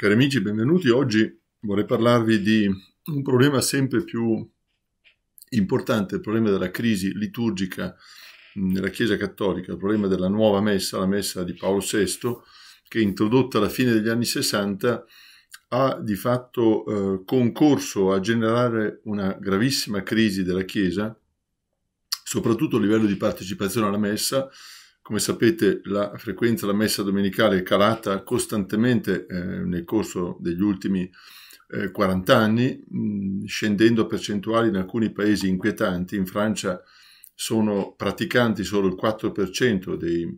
Cari amici, benvenuti. Oggi vorrei parlarvi di un problema sempre più importante, il problema della crisi liturgica nella Chiesa Cattolica, il problema della nuova messa, la messa di Paolo VI, che introdotta alla fine degli anni Sessanta ha di fatto eh, concorso a generare una gravissima crisi della Chiesa, soprattutto a livello di partecipazione alla messa, come sapete la frequenza della messa domenicale è calata costantemente eh, nel corso degli ultimi eh, 40 anni, mh, mm, scendendo a percentuali in alcuni paesi inquietanti. In Francia sono praticanti solo il 4% dei,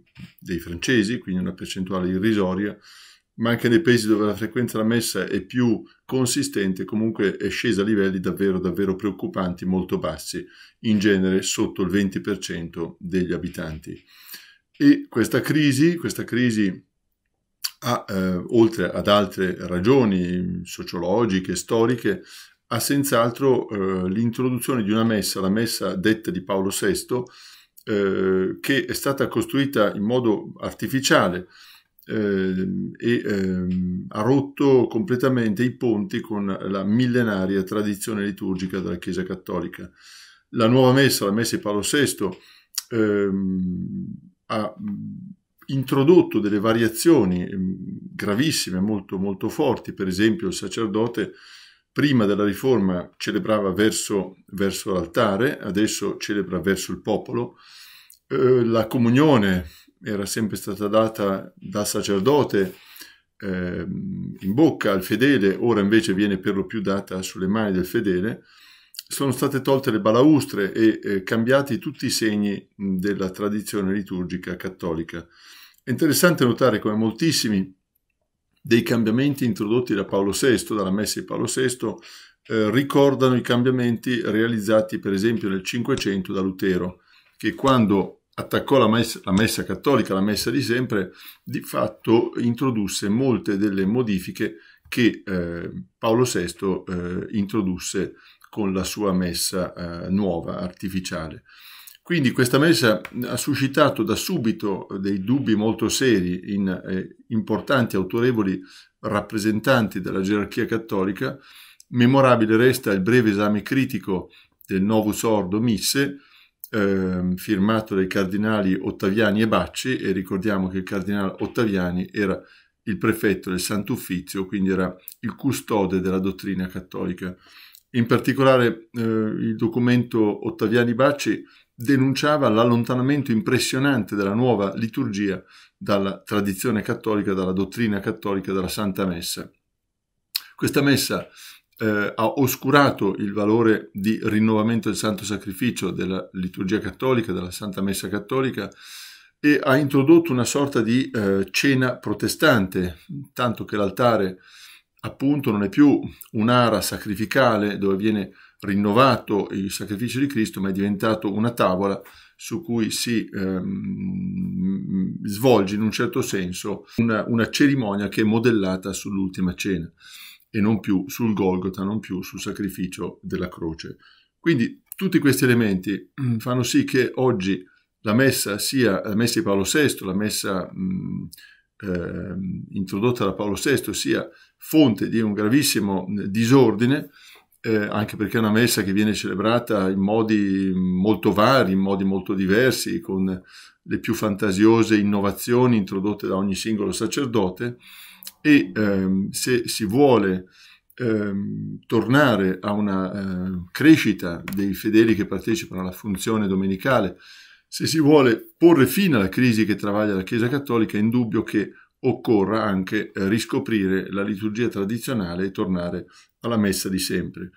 dei francesi, quindi una percentuale irrisoria, ma anche nei paesi dove la frequenza della messa è più consistente, comunque è scesa a livelli davvero, davvero preoccupanti, molto bassi, in genere sotto il 20% degli abitanti. E questa crisi, questa crisi ha, eh, oltre ad altre ragioni sociologiche, storiche, ha senz'altro eh, l'introduzione di una messa, la messa detta di Paolo VI, eh, che è stata costruita in modo artificiale eh, e ehm, ha rotto completamente i ponti con la millenaria tradizione liturgica della Chiesa Cattolica. La nuova messa, la messa di Paolo VI, ehm, ha introdotto delle variazioni gravissime, molto, molto forti. Per esempio, il sacerdote prima della riforma celebrava verso, verso l'altare, adesso celebra verso il popolo. Eh, la comunione era sempre stata data dal sacerdote eh, in bocca al fedele, ora invece viene per lo più data sulle mani del fedele sono state tolte le balaustre e eh, cambiati tutti i segni della tradizione liturgica cattolica. È interessante notare come moltissimi dei cambiamenti introdotti da Paolo VI, dalla messa di Paolo VI, eh, ricordano i cambiamenti realizzati per esempio nel Cinquecento da Lutero, che quando attaccò la messa, la messa, cattolica, la messa di sempre, di fatto introdusse molte delle modifiche che eh, Paolo VI eh, introdusse con la sua messa eh, nuova, artificiale. Quindi questa messa ha suscitato da subito dei dubbi molto seri in eh, importanti, autorevoli rappresentanti della gerarchia cattolica. Memorabile resta il breve esame critico del Novus Ordo Misse, eh, firmato dai cardinali Ottaviani e Bacci, e ricordiamo che il cardinale Ottaviani era il prefetto del Sant'Uffizio, quindi era il custode della dottrina cattolica in particolare eh, il documento Ottaviani Bacci denunciava l'allontanamento impressionante della nuova liturgia dalla tradizione cattolica, dalla dottrina cattolica, dalla Santa Messa. Questa Messa eh, ha oscurato il valore di rinnovamento del Santo Sacrificio della liturgia cattolica, della Santa Messa cattolica, e ha introdotto una sorta di eh, cena protestante, tanto che l'altare appunto non è più un'ara sacrificale dove viene rinnovato il sacrificio di Cristo, ma è diventato una tavola su cui si ehm, svolge in un certo senso una, una cerimonia che è modellata sull'ultima cena e non più sul Golgotha, non più sul sacrificio della croce. Quindi tutti questi elementi mm, fanno sì che oggi la messa sia la messa di Paolo VI, la messa mh, mm, eh, introdotta da Paolo VI sia fonte di un gravissimo disordine, eh, anche perché è una messa che viene celebrata in modi molto vari, in modi molto diversi, con le più fantasiose innovazioni introdotte da ogni singolo sacerdote e ehm, se si vuole ehm, tornare a una eh, crescita dei fedeli che partecipano alla funzione domenicale, se si vuole porre fine alla crisi che travaglia la Chiesa Cattolica, è indubbio che occorra anche eh, riscoprire la liturgia tradizionale e tornare alla messa di sempre.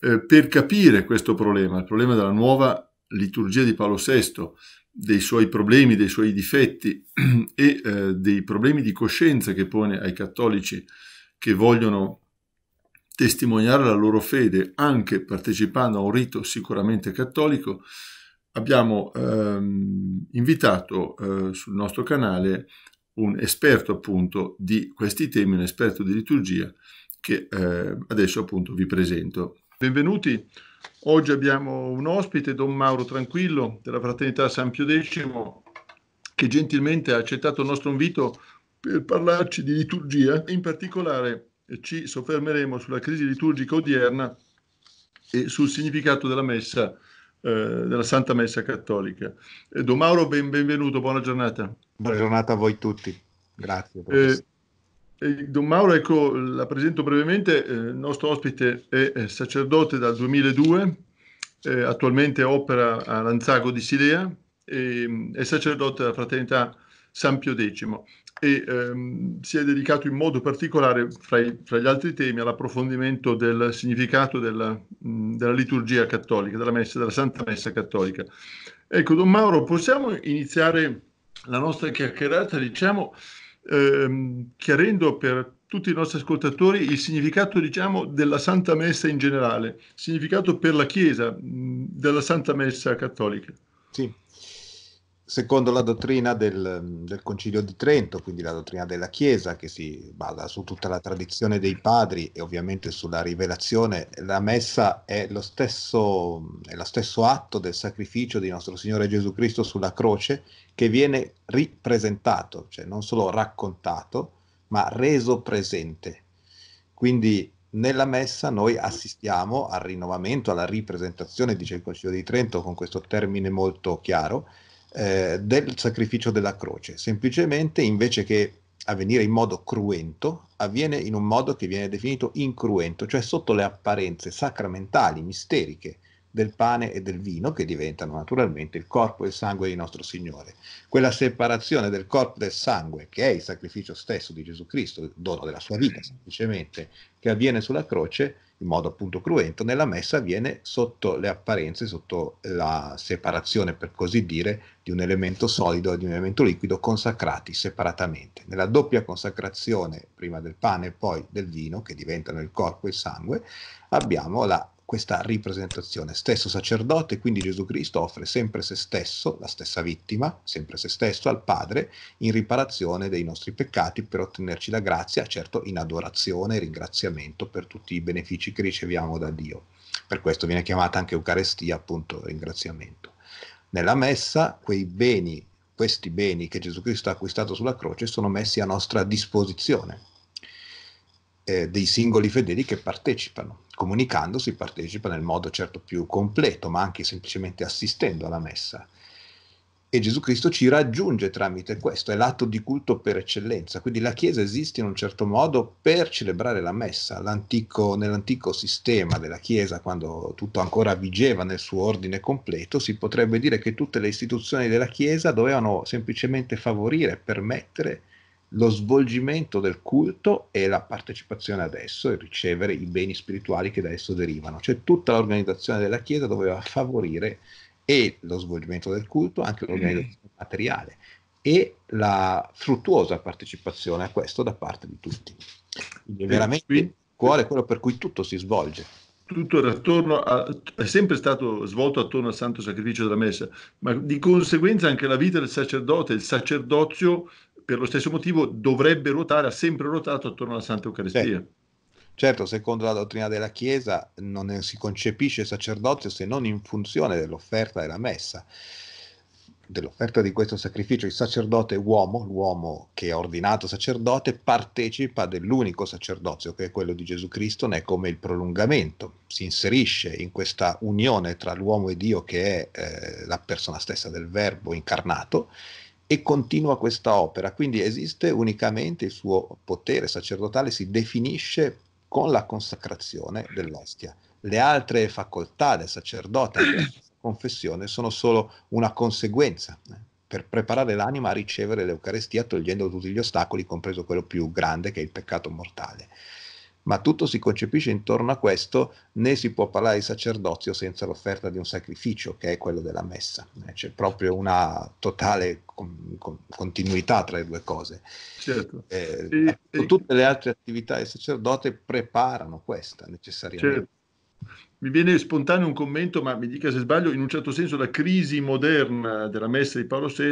Eh, per capire questo problema, il problema della nuova liturgia di Paolo VI, dei suoi problemi, dei suoi difetti e eh, dei problemi di coscienza che pone ai cattolici che vogliono testimoniare la loro fede anche partecipando a un rito sicuramente cattolico, abbiamo ehm, invitato eh, sul nostro canale un esperto appunto di questi temi, un esperto di liturgia che eh, adesso appunto vi presento. Benvenuti, oggi abbiamo un ospite, Don Mauro Tranquillo della Fraternità San Pio X, che gentilmente ha accettato il nostro invito per parlarci di liturgia, in particolare ci soffermeremo sulla crisi liturgica odierna e sul significato della messa eh, della Santa Messa Cattolica. Eh, Don Mauro, ben, benvenuto, buona giornata. Buona giornata a voi tutti, grazie. Eh, eh Don Mauro, ecco, la presento brevemente, il nostro ospite è sacerdote dal 2002, eh, attualmente opera a Lanzago di Silea, e, mm, è sacerdote della fraternità San Pio X e ehm, si è dedicato in modo particolare, fra, i, fra gli altri temi, all'approfondimento del significato della, mh, della liturgia cattolica, della, messa, della Santa Messa cattolica. Ecco, Don Mauro, possiamo iniziare la nostra chiacchierata, diciamo, ehm, chiarendo per tutti i nostri ascoltatori il significato, diciamo, della Santa Messa in generale, significato per la Chiesa mh, della Santa Messa cattolica. Sì, secondo la dottrina del, del, Concilio di Trento, quindi la dottrina della Chiesa che si basa su tutta la tradizione dei padri e ovviamente sulla rivelazione, la messa è lo stesso, è lo stesso atto del sacrificio di nostro Signore Gesù Cristo sulla croce che viene ripresentato, cioè non solo raccontato, ma reso presente. Quindi nella messa noi assistiamo al rinnovamento, alla ripresentazione, dice il Concilio di Trento con questo termine molto chiaro, eh, del sacrificio della croce, semplicemente invece che avvenire in modo cruento, avviene in un modo che viene definito incruento, cioè sotto le apparenze sacramentali, misteriche del pane e del vino che diventano naturalmente il corpo e il sangue di nostro Signore. Quella separazione del corpo e del sangue, che è il sacrificio stesso di Gesù Cristo, il dono della sua vita semplicemente, che avviene sulla croce, in modo appunto cruento, nella messa avviene sotto le apparenze, sotto la separazione per così dire di un elemento solido e di un elemento liquido consacrati separatamente. Nella doppia consacrazione, prima del pane e poi del vino, che diventano il corpo e il sangue, abbiamo la questa ripresentazione. Stesso sacerdote, quindi Gesù Cristo offre sempre se stesso, la stessa vittima, sempre se stesso al Padre in riparazione dei nostri peccati per ottenerci la grazia, certo in adorazione e ringraziamento per tutti i benefici che riceviamo da Dio. Per questo viene chiamata anche Eucarestia, appunto, ringraziamento. Nella messa quei beni, questi beni che Gesù Cristo ha acquistato sulla croce sono messi a nostra disposizione eh, dei singoli fedeli che partecipano. Comunicando si partecipa nel modo certo più completo, ma anche semplicemente assistendo alla messa. E Gesù Cristo ci raggiunge tramite questo, è l'atto di culto per eccellenza. Quindi la Chiesa esiste in un certo modo per celebrare la messa. L'antico, nell'antico sistema della Chiesa, quando tutto ancora vigeva nel suo ordine completo, si potrebbe dire che tutte le istituzioni della Chiesa dovevano semplicemente favorire, permettere lo svolgimento del culto e la partecipazione ad esso e ricevere i beni spirituali che da esso derivano. Cioè tutta l'organizzazione della Chiesa doveva favorire e lo svolgimento del culto, anche mm. l'organizzazione materiale e la fruttuosa partecipazione a questo da parte di tutti. Quindi veramente il cuore quello per cui tutto si svolge tutto era attorno a, è sempre stato svolto attorno al santo sacrificio della messa, ma di conseguenza anche la vita del sacerdote, il sacerdozio per lo stesso motivo dovrebbe ruotare, ha sempre ruotato attorno alla Santa Eucaristia. Sì. Certo, secondo la dottrina della Chiesa non si concepisce il sacerdozio se non in funzione dell'offerta della messa, dell'offerta di questo sacrificio. Il sacerdote uomo, l'uomo che è ordinato sacerdote, partecipa dell'unico sacerdozio che è quello di Gesù Cristo, ne è come il prolungamento, si inserisce in questa unione tra l'uomo e Dio che è eh, la persona stessa del Verbo incarnato e continua questa opera, quindi esiste unicamente il suo potere sacerdotale, si definisce con la consacrazione dell'ostia. Le altre facoltà del sacerdote, confessione, sono solo una conseguenza eh, per preparare l'anima a ricevere l'Eucarestia togliendo tutti gli ostacoli, compreso quello più grande che è il peccato mortale ma tutto si concepisce intorno a questo, né si può parlare di sacerdozio senza l'offerta di un sacrificio, che è quello della messa. Eh, c'è proprio una totale con, con, continuità tra le due cose. Certo. Eh, e, e, ecco, tutte le altre attività del sacerdote preparano questa necessariamente. Certo. Mi viene spontaneo un commento, ma mi dica se sbaglio, in un certo senso la crisi moderna della messa di Paolo VI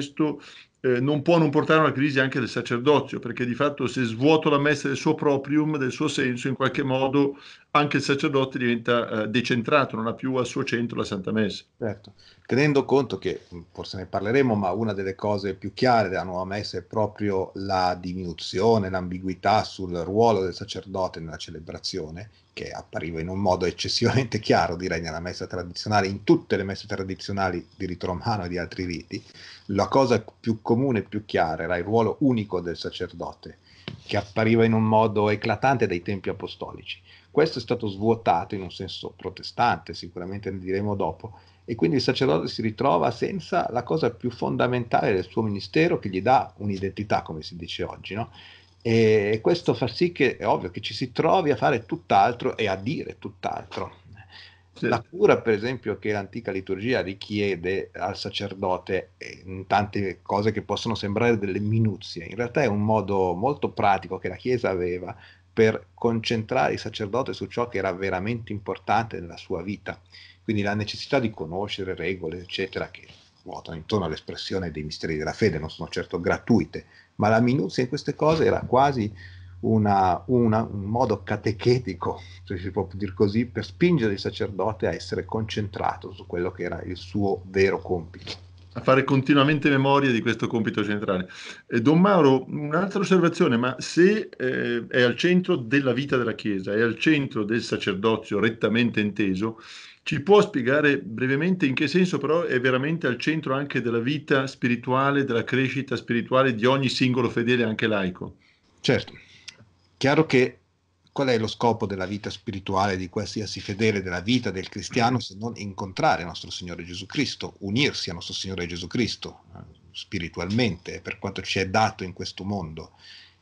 eh, non può non portare a una crisi anche del sacerdozio, perché di fatto se svuoto la messa del suo proprium, del suo senso, in qualche modo anche il sacerdote diventa eh, decentrato, non ha più al suo centro la Santa Messa. Certo, tenendo conto che, mm, forse ne parleremo, ma una delle cose più chiare della nuova Messa è proprio la diminuzione, l'ambiguità sul ruolo del sacerdote nella celebrazione, che appariva in un modo eccessivamente chiaro, direi, nella Messa tradizionale, in tutte le Messe tradizionali di rito romano e di altri riti. La cosa più comune e più chiara era il ruolo unico del sacerdote, che appariva in un modo eclatante dai tempi apostolici questo è stato svuotato in un senso protestante, sicuramente ne diremo dopo, e quindi il sacerdote si ritrova senza la cosa più fondamentale del suo ministero che gli dà un'identità, come si dice oggi, no? E questo fa sì che è ovvio che ci si trovi a fare tutt'altro e a dire tutt'altro. Sì. La cura, per esempio, che l'antica liturgia richiede al sacerdote in tante cose che possono sembrare delle minuzie, in realtà è un modo molto pratico che la Chiesa aveva per concentrare il sacerdote su ciò che era veramente importante nella sua vita. Quindi la necessità di conoscere regole, eccetera, che ruotano intorno all'espressione dei misteri della fede, non sono certo gratuite, ma la minuzia in queste cose era quasi una, una, un modo catechetico, se si può dire così, per spingere il sacerdote a essere concentrato su quello che era il suo vero compito a fare continuamente memoria di questo compito centrale. Eh, Don Mauro, un'altra osservazione, ma se eh, è al centro della vita della Chiesa, è al centro del sacerdozio rettamente inteso, ci può spiegare brevemente in che senso però è veramente al centro anche della vita spirituale, della crescita spirituale di ogni singolo fedele, anche laico? Certo, chiaro che qual è lo scopo della vita spirituale di qualsiasi fedele della vita del cristiano se non incontrare il nostro Signore Gesù Cristo, unirsi al nostro Signore Gesù Cristo eh, spiritualmente per quanto ci è dato in questo mondo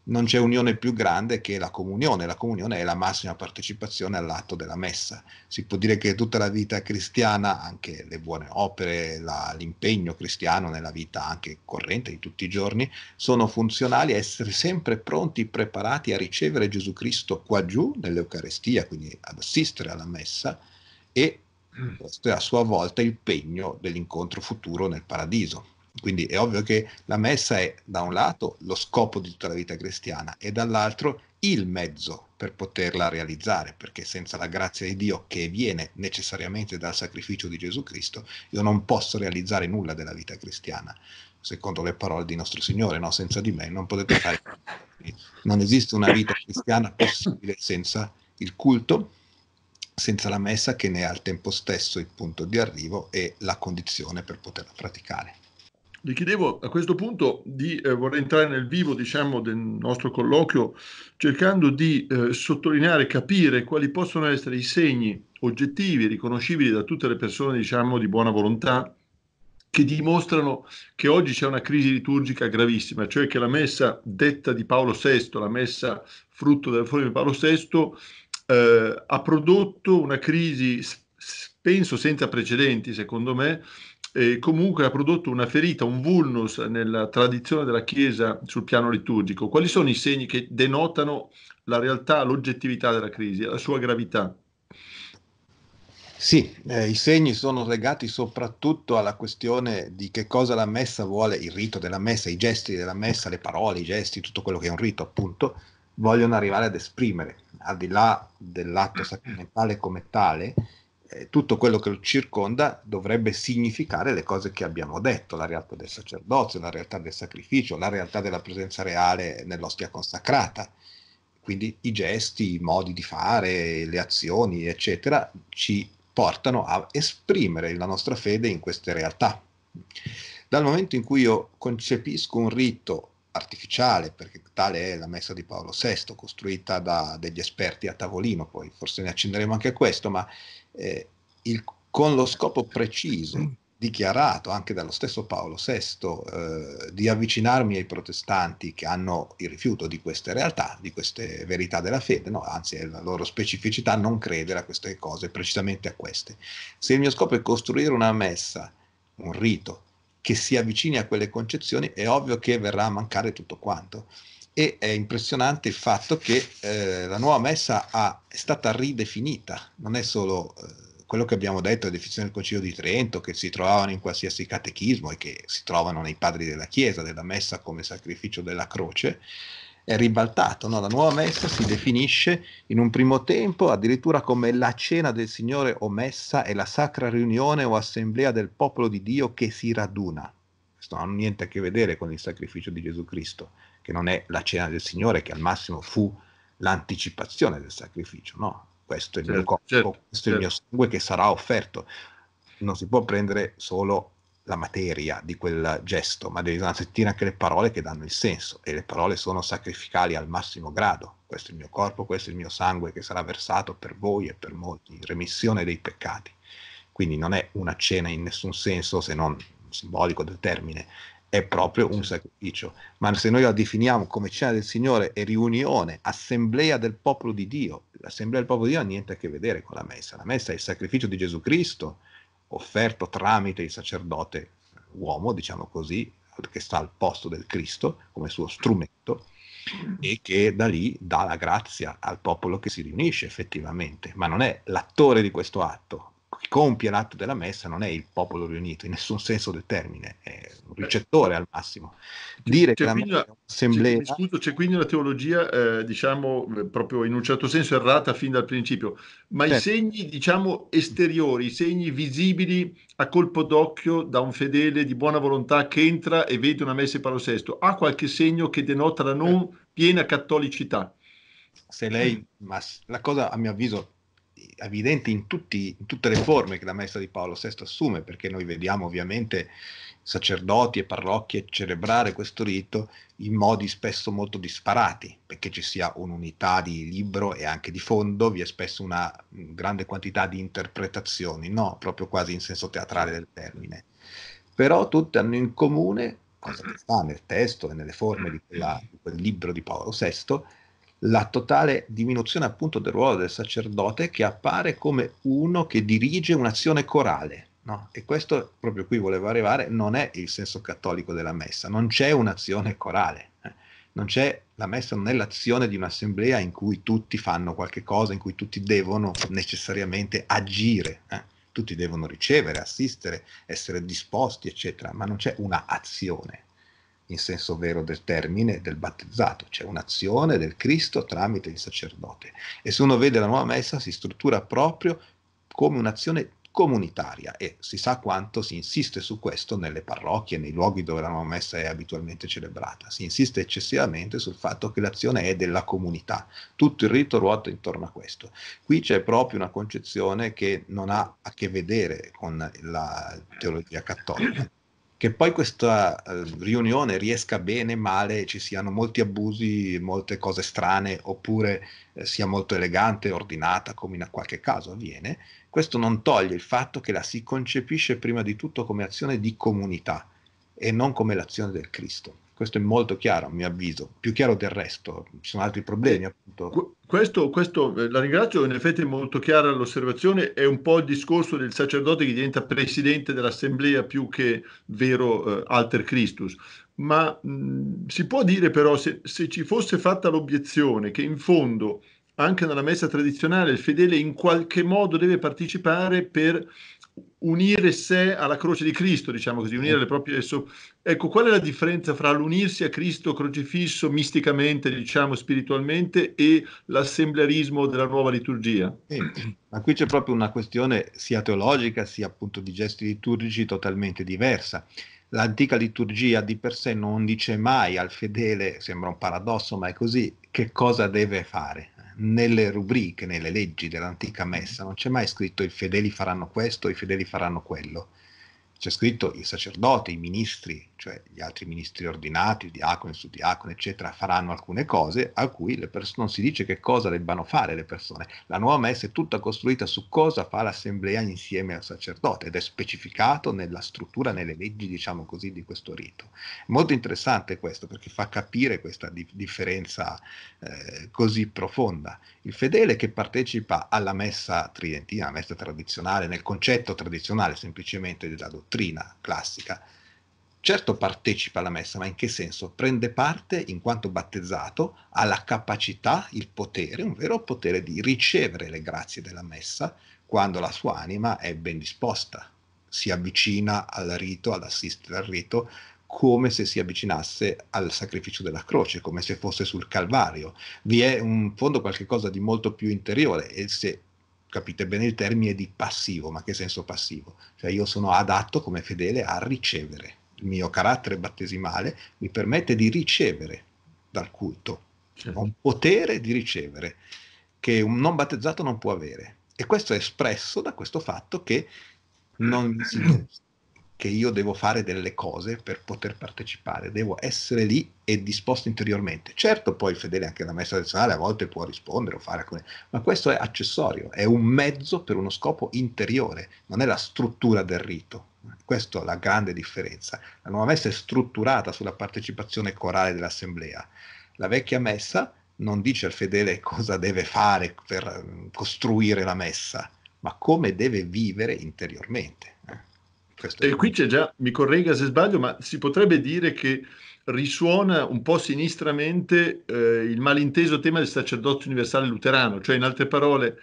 non c'è unione più grande che la comunione, la comunione è la massima partecipazione all'atto della messa. Si può dire che tutta la vita cristiana, anche le buone opere, la, l'impegno cristiano nella vita anche corrente di tutti i giorni, sono funzionali a essere sempre pronti, preparati a ricevere Gesù Cristo qua giù nell'Eucarestia, quindi ad assistere alla messa e mm. questo è a sua volta il pegno dell'incontro futuro nel paradiso. Quindi è ovvio che la messa è da un lato lo scopo di tutta la vita cristiana e dall'altro il mezzo per poterla realizzare, perché senza la grazia di Dio che viene necessariamente dal sacrificio di Gesù Cristo, io non posso realizzare nulla della vita cristiana, secondo le parole di nostro Signore, no? senza di me non potete fare... nulla. Non esiste una vita cristiana possibile senza il culto, senza la messa che ne è al tempo stesso il punto di arrivo e la condizione per poterla praticare. Le chiedevo a questo punto di eh, vorrei entrare nel vivo diciamo, del nostro colloquio cercando di eh, sottolineare, capire quali possono essere i segni oggettivi, riconoscibili da tutte le persone diciamo, di buona volontà che dimostrano che oggi c'è una crisi liturgica gravissima, cioè che la messa detta di Paolo VI, la messa frutto della riforma di Paolo VI, eh, ha prodotto una crisi, penso senza precedenti secondo me, eh, comunque ha prodotto una ferita, un vulnus nella tradizione della Chiesa sul piano liturgico. Quali sono i segni che denotano la realtà, l'oggettività della crisi, la sua gravità? Sì, eh, i segni sono legati soprattutto alla questione di che cosa la messa vuole, il rito della messa, i gesti della messa, le parole, i gesti, tutto quello che è un rito, appunto, vogliono arrivare ad esprimere, al di là dell'atto sacramentale come tale, eh, tutto quello che lo circonda dovrebbe significare le cose che abbiamo detto, la realtà del sacerdozio, la realtà del sacrificio, la realtà della presenza reale nell'ostia consacrata. Quindi i gesti, i modi di fare, le azioni, eccetera, ci portano a esprimere la nostra fede in queste realtà. Dal momento in cui io concepisco un rito artificiale, perché tale è la messa di Paolo VI, costruita da degli esperti a tavolino, poi forse ne accenderemo anche a questo, ma eh, il, con lo scopo preciso mm. dichiarato anche dallo stesso Paolo VI eh, di avvicinarmi ai protestanti che hanno il rifiuto di queste realtà, di queste verità della fede, no? anzi è la loro specificità non credere a queste cose, precisamente a queste. Se il mio scopo è costruire una messa, un rito, che si avvicini a quelle concezioni, è ovvio che verrà a mancare tutto quanto e è impressionante il fatto che eh, la nuova messa ha, è stata ridefinita, non è solo eh, quello che abbiamo detto, la definizione del Concilio di Trento, che si trovavano in qualsiasi catechismo e che si trovano nei padri della Chiesa, della messa come sacrificio della croce, è ribaltato, no? la nuova messa si definisce in un primo tempo addirittura come la cena del Signore o messa e la sacra riunione o assemblea del popolo di Dio che si raduna. Questo non ha niente a che vedere con il sacrificio di Gesù Cristo, che non è la cena del Signore, che al massimo fu l'anticipazione del sacrificio, no? Questo è il certo, mio corpo, certo, questo certo. è il mio certo. sangue che sarà offerto. Non si può prendere solo la materia di quel gesto, ma devi sentire anche le parole che danno il senso e le parole sono sacrificali al massimo grado. Questo è il mio corpo, questo è il mio sangue che sarà versato per voi e per molti, remissione dei peccati. Quindi non è una cena in nessun senso se non simbolico del termine, è proprio un sacrificio. Ma se noi la definiamo come cena del Signore e riunione, assemblea del popolo di Dio, l'assemblea del popolo di Dio ha niente a che vedere con la messa. La messa è il sacrificio di Gesù Cristo, offerto tramite il sacerdote eh, uomo, diciamo così, che sta al posto del Cristo come suo strumento e che da lì dà la grazia al popolo che si riunisce effettivamente, ma non è l'attore di questo atto, chi compie l'atto della messa non è il popolo riunito in nessun senso del termine, è un ricettore al massimo. Dire c'è che quindi la assemblea... c'è, c'è quindi una teologia, eh, diciamo, eh, proprio in un certo senso errata fin dal principio, ma certo. i segni, diciamo, esteriori, i segni visibili a colpo d'occhio da un fedele di buona volontà che entra e vede una messa in palo sesto, ha qualche segno che denota la non piena cattolicità? Se lei, ma la cosa a mio avviso evidente in, tutti, in tutte le forme che la maestra di Paolo VI assume, perché noi vediamo ovviamente sacerdoti e parrocchie celebrare questo rito in modi spesso molto disparati, perché ci sia un'unità di libro e anche di fondo, vi è spesso una grande quantità di interpretazioni, no? proprio quasi in senso teatrale del termine. Però tutte hanno in comune, cosa che sta nel testo e nelle forme di, quella, di quel libro di Paolo VI, la totale diminuzione appunto del ruolo del sacerdote che appare come uno che dirige un'azione corale. No? E questo, proprio qui volevo arrivare, non è il senso cattolico della messa, non c'è un'azione corale, eh. non c'è la messa non è l'azione di un'assemblea in cui tutti fanno qualche cosa, in cui tutti devono necessariamente agire, eh? tutti devono ricevere, assistere, essere disposti, eccetera, ma non c'è una azione in senso vero del termine, del battezzato, cioè un'azione del Cristo tramite il sacerdote. E se uno vede la nuova messa si struttura proprio come un'azione comunitaria e si sa quanto si insiste su questo nelle parrocchie, nei luoghi dove la nuova messa è abitualmente celebrata. Si insiste eccessivamente sul fatto che l'azione è della comunità, tutto il rito ruota intorno a questo. Qui c'è proprio una concezione che non ha a che vedere con la teologia cattolica che poi questa eh, riunione riesca bene, male, ci siano molti abusi, molte cose strane, oppure eh, sia molto elegante, ordinata, come in qualche caso avviene, questo non toglie il fatto che la si concepisce prima di tutto come azione di comunità e non come l'azione del Cristo. Questo è molto chiaro, a mio avviso, più chiaro del resto, ci sono altri problemi eh, appunto. Questo, questo eh, la ringrazio, in effetti è molto chiara l'osservazione, è un po' il discorso del sacerdote che diventa presidente dell'assemblea più che vero eh, alter Christus, ma mh, si può dire però se, se ci fosse fatta l'obiezione che in fondo anche nella messa tradizionale il fedele in qualche modo deve partecipare per unire sé alla croce di Cristo, diciamo così, unire le proprie... Ecco, qual è la differenza fra l'unirsi a Cristo crocifisso misticamente, diciamo spiritualmente, e l'assemblearismo della nuova liturgia? Sì, ma qui c'è proprio una questione sia teologica sia appunto di gesti liturgici totalmente diversa. L'antica liturgia di per sé non dice mai al fedele, sembra un paradosso, ma è così, che cosa deve fare nelle rubriche, nelle leggi dell'antica messa, non c'è mai scritto i fedeli faranno questo, i fedeli faranno quello. C'è scritto i sacerdoti, i ministri, cioè gli altri ministri ordinati, il diacono, il suddiacono, eccetera, faranno alcune cose a cui pers- non si dice che cosa debbano fare le persone. La nuova messa è tutta costruita su cosa fa l'assemblea insieme al sacerdote ed è specificato nella struttura, nelle leggi, diciamo così, di questo rito. Molto interessante questo perché fa capire questa di- differenza eh, così profonda. Il fedele che partecipa alla messa tridentina, la messa tradizionale, nel concetto tradizionale semplicemente della dottrina classica, Certo partecipa alla messa, ma in che senso? Prende parte, in quanto battezzato, ha la capacità, il potere, un vero potere di ricevere le grazie della messa quando la sua anima è ben disposta, si avvicina al rito, ad assistere al rito, come se si avvicinasse al sacrificio della croce, come se fosse sul Calvario. Vi è in fondo qualcosa di molto più interiore e se capite bene il termine di passivo, ma che senso passivo? Cioè io sono adatto come fedele a ricevere il mio carattere battesimale mi permette di ricevere dal culto, certo. ho un potere di ricevere che un non battezzato non può avere. E questo è espresso da questo fatto che non si che io devo fare delle cose per poter partecipare, devo essere lì e disposto interiormente. Certo, poi il fedele anche alla messa tradizionale a volte può rispondere o fare alcune, ma questo è accessorio, è un mezzo per uno scopo interiore, non è la struttura del rito. Questa è la grande differenza. La nuova messa è strutturata sulla partecipazione corale dell'assemblea. La vecchia messa non dice al fedele cosa deve fare per costruire la messa, ma come deve vivere interiormente. Questo e qui c'è già, mi corregga se sbaglio, ma si potrebbe dire che risuona un po' sinistramente eh, il malinteso tema del sacerdozio universale luterano, cioè in altre parole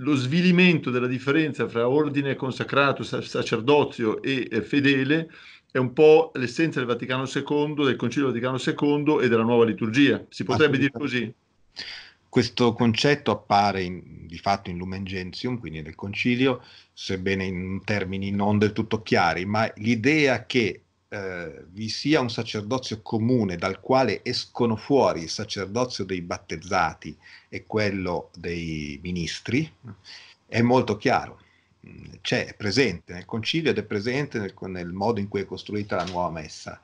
lo svilimento della differenza fra ordine consacrato, sacerdozio e fedele è un po' l'essenza del Vaticano II, del Concilio Vaticano II e della nuova liturgia, si potrebbe dire così. Questo concetto appare in, di fatto in Lumen Gentium, quindi nel concilio, sebbene in termini non del tutto chiari, ma l'idea che eh, vi sia un sacerdozio comune dal quale escono fuori il sacerdozio dei battezzati e quello dei ministri è molto chiaro. C'è, è presente nel concilio ed è presente nel, nel modo in cui è costruita la nuova messa.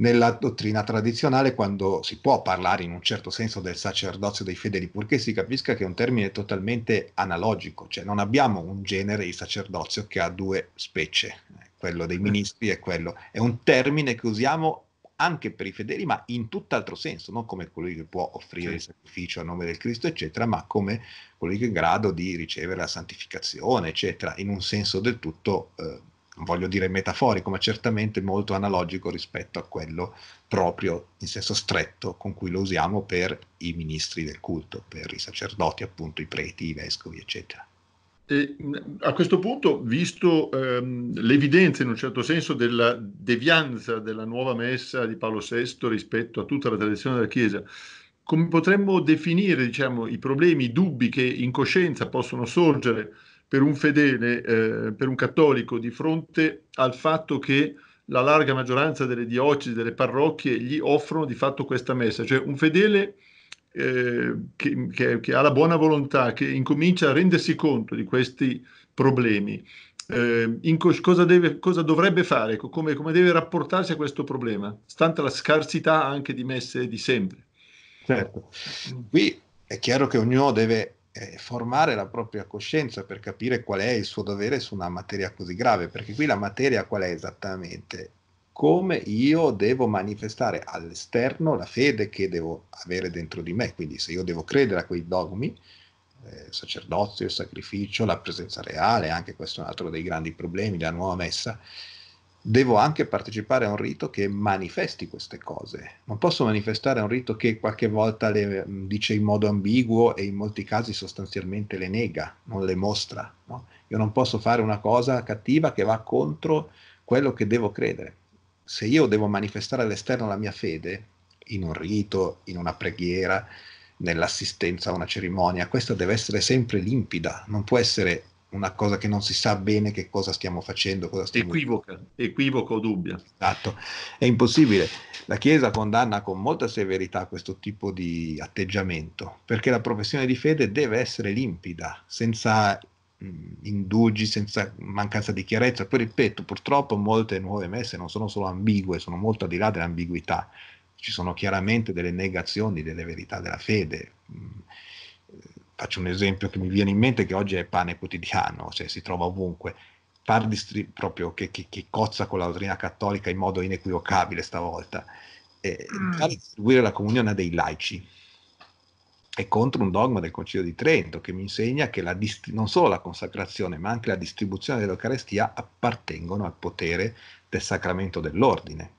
Nella dottrina tradizionale, quando si può parlare in un certo senso del sacerdozio dei fedeli, purché si capisca che è un termine totalmente analogico, cioè non abbiamo un genere di sacerdozio che ha due specie, eh, quello dei mm. ministri e quello. È un termine che usiamo anche per i fedeli, ma in tutt'altro senso, non come colui che può offrire il sacrificio a nome del Cristo, eccetera, ma come colui che è in grado di ricevere la santificazione, eccetera, in un senso del tutto eh, voglio dire metaforico, ma certamente molto analogico rispetto a quello proprio in senso stretto con cui lo usiamo per i ministri del culto, per i sacerdoti, appunto i preti, i vescovi, eccetera. E a questo punto, visto ehm, l'evidenza in un certo senso della devianza della nuova messa di Paolo VI rispetto a tutta la tradizione della Chiesa, come potremmo definire diciamo, i problemi, i dubbi che in coscienza possono sorgere per un fedele, eh, per un cattolico, di fronte al fatto che la larga maggioranza delle diocesi, delle parrocchie gli offrono di fatto questa messa. Cioè un fedele eh, che, che, che, ha la buona volontà, che incomincia a rendersi conto di questi problemi, eh, co- cosa, deve, cosa, dovrebbe fare, come, come, deve rapportarsi a questo problema, stante la scarsità anche di messe di sempre. Certo, qui è chiaro che ognuno deve eh, formare la propria coscienza per capire qual è il suo dovere su una materia così grave, perché qui la materia qual è esattamente? Come io devo manifestare all'esterno la fede che devo avere dentro di me, quindi se io devo credere a quei dogmi, eh, sacerdozio, sacrificio, la presenza reale, anche questo è un altro dei grandi problemi, la nuova messa, devo anche partecipare a un rito che manifesti queste cose. Non posso manifestare un rito che qualche volta le mm, dice in modo ambiguo e in molti casi sostanzialmente le nega, non le mostra. No? Io non posso fare una cosa cattiva che va contro quello che devo credere. Se io devo manifestare all'esterno la mia fede, in un rito, in una preghiera, nell'assistenza a una cerimonia, questa deve essere sempre limpida, non può essere una cosa che non si sa bene che cosa stiamo facendo. Cosa stiamo equivoca, facendo. equivoca o dubbia. Esatto, è impossibile. La Chiesa condanna con molta severità questo tipo di atteggiamento, perché la professione di fede deve essere limpida, senza mm, indugi, senza mancanza di chiarezza. Poi ripeto, purtroppo molte nuove messe non sono solo ambigue, sono molto al di là dell'ambiguità. Ci sono chiaramente delle negazioni delle verità della fede mm faccio un esempio che mi viene in mente che oggi è pane quotidiano, cioè si trova ovunque, far distri- proprio che, che, che, cozza con la dottrina cattolica in modo inequivocabile stavolta, eh, mm. distribuire la comunione a dei laici è contro un dogma del Concilio di Trento che mi insegna che dist- non solo la consacrazione ma anche la distribuzione dell'Eucarestia appartengono al potere del sacramento dell'ordine.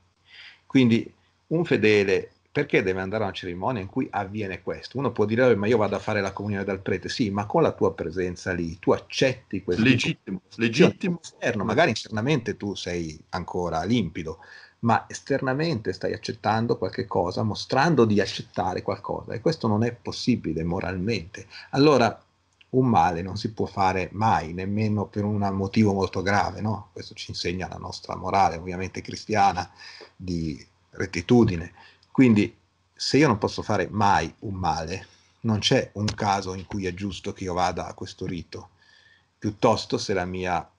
Quindi un fedele perché deve andare a una cerimonia in cui avviene questo? Uno può dire, ma io vado a fare la comunione dal prete, sì, ma con la tua presenza lì, tu accetti questo. Legittimo, legittimo. Esterno, magari internamente tu sei ancora limpido, ma esternamente stai accettando qualche cosa, mostrando di accettare qualcosa, e questo non è possibile moralmente. Allora, un male non si può fare mai, nemmeno per un motivo molto grave, no? Questo ci insegna la nostra morale, ovviamente cristiana, di rettitudine quindi se io non posso fare mai un male, non c'è un caso in cui è giusto che io vada a questo rito, piuttosto se la mia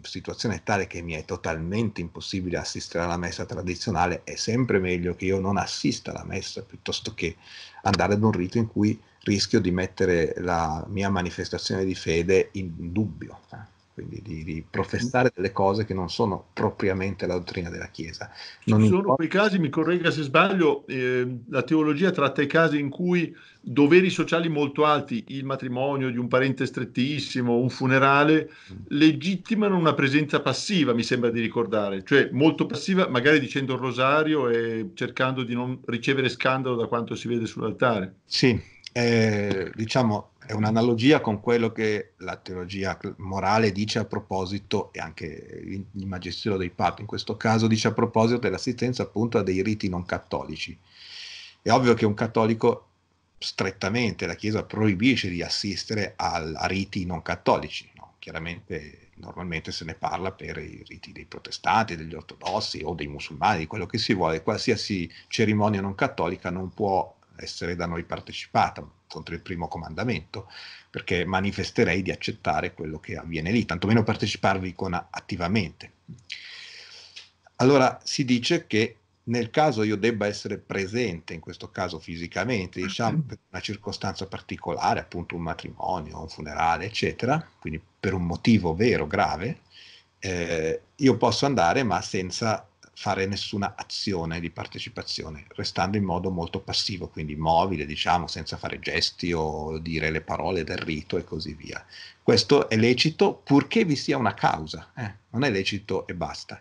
situazione è tale che mi è totalmente impossibile assistere alla messa tradizionale, è sempre meglio che io non assista alla messa piuttosto che andare ad un rito in cui rischio di mettere la mia manifestazione di fede in dubbio. Eh quindi di, di, professare delle cose che non sono propriamente la dottrina della Chiesa. Non Ci sono importa... quei casi, mi corregga se sbaglio, eh, la teologia tratta i casi in cui doveri sociali molto alti, il matrimonio di un parente strettissimo, un funerale, legittimano una presenza passiva, mi sembra di ricordare, cioè molto passiva, magari dicendo il rosario e cercando di non ricevere scandalo da quanto si vede sull'altare. Sì, eh, diciamo è un'analogia con quello che la teologia morale dice a proposito, e anche il magistero dei papi in questo caso dice a proposito dell'assistenza appunto a dei riti non cattolici. È ovvio che un cattolico strettamente la Chiesa proibisce di assistere a, a riti non cattolici, no? chiaramente normalmente se ne parla per i riti dei protestanti, degli ortodossi o dei musulmani, di quello che si vuole, qualsiasi cerimonia non cattolica non può essere da noi partecipata, contro il primo comandamento, perché manifesterei di accettare quello che avviene lì, tantomeno parteciparvi con attivamente. Allora si dice che nel caso io debba essere presente, in questo caso fisicamente, diciamo per una circostanza particolare, appunto un matrimonio, un funerale, eccetera, quindi per un motivo vero, grave, eh, io posso andare ma senza fare nessuna azione di partecipazione, restando in modo molto passivo, quindi immobile, diciamo, senza fare gesti o dire le parole del rito e così via. Questo è lecito purché vi sia una causa, eh? non è lecito e basta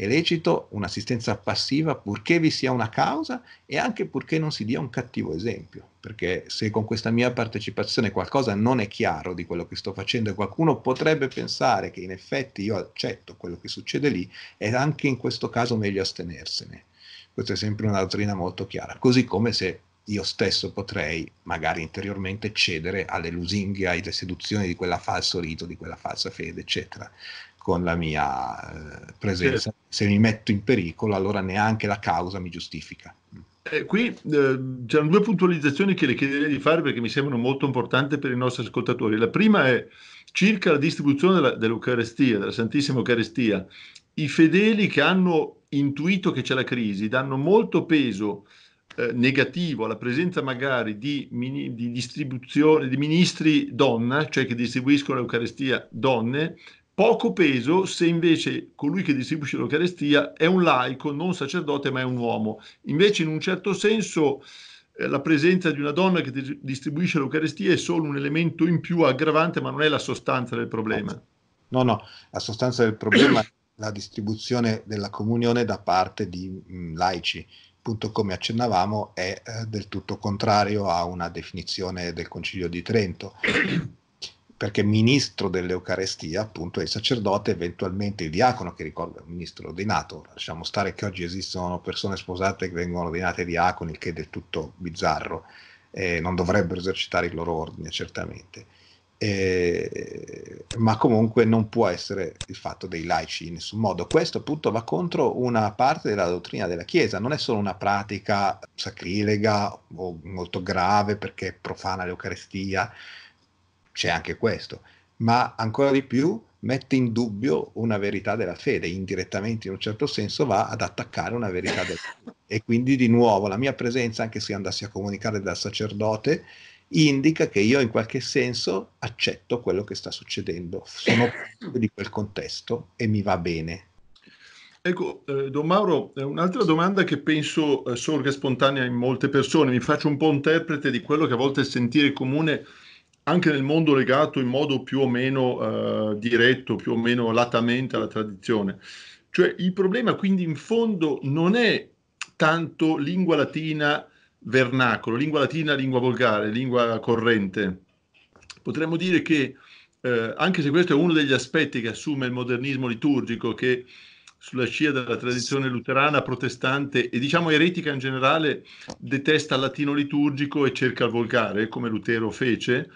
è lecito un'assistenza passiva purché vi sia una causa e anche purché non si dia un cattivo esempio, perché se con questa mia partecipazione qualcosa non è chiaro di quello che sto facendo e qualcuno potrebbe pensare che in effetti io accetto quello che succede lì, è anche in questo caso meglio astenersene. Questa è sempre una dottrina molto chiara, così come se io stesso potrei magari interiormente cedere alle lusinghe, alle seduzioni di quella falso rito, di quella falsa fede, eccetera con la mia eh, presenza. Se mi metto in pericolo, allora neanche la causa mi giustifica. Eh, qui eh, c'erano due puntualizzazioni che le chiederei di fare perché mi sembrano molto importanti per i nostri ascoltatori. La prima è circa la distribuzione della, dell'Eucarestia, della Santissima Eucarestia. I fedeli che hanno intuito che c'è la crisi danno molto peso eh, negativo alla presenza magari di, mini, di, distribuzione di ministri donna, cioè che distribuiscono l'Eucarestia donne, Poco peso se invece colui che distribuisce l'Eucarestia è un laico, non sacerdote, ma è un uomo. Invece, in un certo senso, eh, la presenza di una donna che di- distribuisce l'Eucarestia è solo un elemento in più aggravante, ma non è la sostanza del problema. No, no, la sostanza del problema è la distribuzione della comunione da parte di mh, mm, laici. Appunto, come accennavamo, è eh, del tutto contrario a una definizione del Concilio di Trento perché ministro dell'Eucarestia appunto è il sacerdote, eventualmente il diacono, che ricorda è un ministro ordinato, lasciamo stare che oggi esistono persone sposate che vengono ordinate diaconi, che è del tutto bizzarro, eh, non dovrebbero esercitare il loro ordine certamente, eh, ma comunque non può essere il fatto dei laici in nessun modo. Questo appunto va contro una parte della dottrina della Chiesa, non è solo una pratica sacrilega o molto grave perché profana l'Eucarestia, c'è anche questo, ma ancora di più mette in dubbio una verità della fede, indirettamente in un certo senso va ad attaccare una verità della fede. E quindi di nuovo la mia presenza, anche se andassi a comunicare dal sacerdote, indica che io in qualche senso accetto quello che sta succedendo, sono parte di quel contesto e mi va bene. Ecco, eh, Don Mauro, eh, un'altra domanda che penso eh, sorga spontanea in molte persone, mi faccio un po' interprete di quello che a volte è sentire comune anche nel mondo legato in modo più o meno eh, diretto, più o meno latamente alla tradizione. Cioè il problema quindi in fondo non è tanto lingua latina vernacolo, lingua latina, lingua volgare, lingua corrente. Potremmo dire che, eh, anche se questo è uno degli aspetti che assume il modernismo liturgico, che sulla scia della tradizione luterana, protestante e diciamo eretica in generale, detesta il latino liturgico e cerca il volgare, come Lutero fece,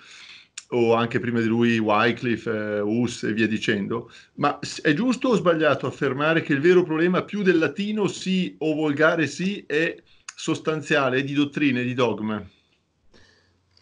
o anche prima di lui Wycliffe, eh, Hus e via dicendo, ma è giusto o sbagliato affermare che il vero problema più del latino sì o volgare sì è sostanziale, è di dottrine, di dogma?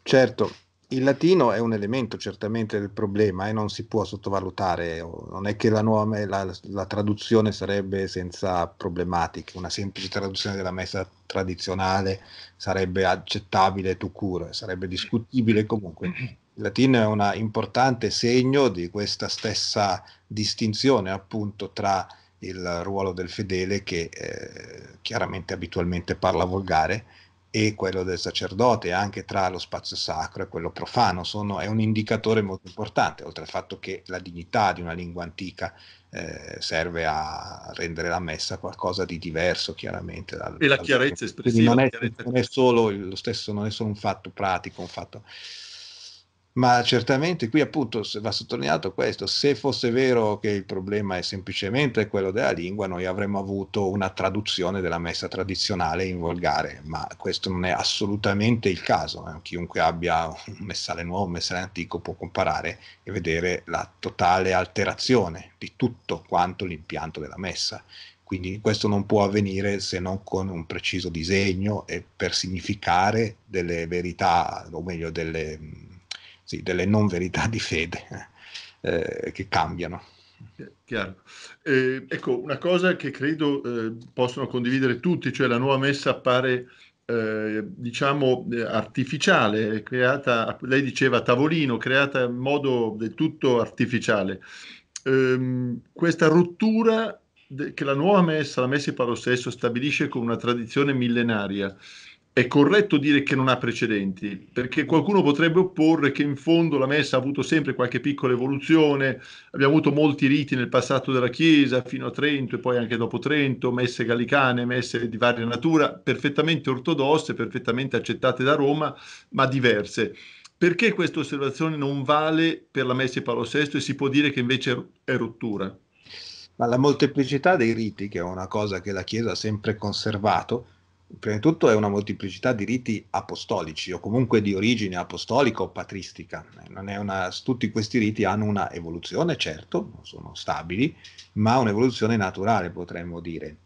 Certo, il latino è un elemento certamente del problema e non si può sottovalutare, non è che la, nuova, la, la traduzione sarebbe senza problematiche, una semplice traduzione della messa tradizionale sarebbe accettabile, tu cure, sarebbe discutibile comunque il latino è un importante segno di questa stessa distinzione appunto tra il ruolo del fedele che eh, chiaramente abitualmente parla volgare e quello del sacerdote, anche tra lo spazio sacro e quello profano, sono, è un indicatore molto importante, oltre al fatto che la dignità di una lingua antica eh, serve a rendere la messa qualcosa di diverso, chiaramente. Dal, e la chiarezza espressiva. non è, non è solo lo stesso, non è solo un fatto pratico, un fatto ma certamente qui appunto va sottolineato questo, se fosse vero che il problema è semplicemente quello della lingua, noi avremmo avuto una traduzione della messa tradizionale in volgare, ma questo non è assolutamente il caso, eh. chiunque abbia un messale nuovo, un messale antico può comparare e vedere la totale alterazione di tutto quanto l'impianto della messa. Quindi questo non può avvenire se non con un preciso disegno e per significare delle verità, o meglio delle sì, delle non verità di fede eh, eh che cambiano. Chiaro. Eh, ecco, una cosa che credo eh, possono condividere tutti, cioè la nuova messa appare eh, diciamo eh, artificiale, creata, lei diceva a tavolino, creata in modo del tutto artificiale. Ehm, questa rottura che la nuova messa, la messa in palo stesso, stabilisce con una tradizione millenaria, è corretto dire che non ha precedenti, perché qualcuno potrebbe opporre che in fondo la messa ha avuto sempre qualche piccola evoluzione, abbiamo avuto molti riti nel passato della Chiesa, fino a Trento e poi anche dopo Trento, messe gallicane, messe di varia natura, perfettamente ortodosse, perfettamente accettate da Roma, ma diverse. Perché questa osservazione non vale per la messa di Paolo VI e si può dire che invece è rottura? Ma la molteplicità dei riti, che è una cosa che la Chiesa ha sempre conservato, prima di tutto è una molteplicità di riti apostolici o comunque di origine apostolica o patristica. Una, tutti questi riti hanno una evoluzione, certo, non sono stabili, ma un'evoluzione naturale potremmo dire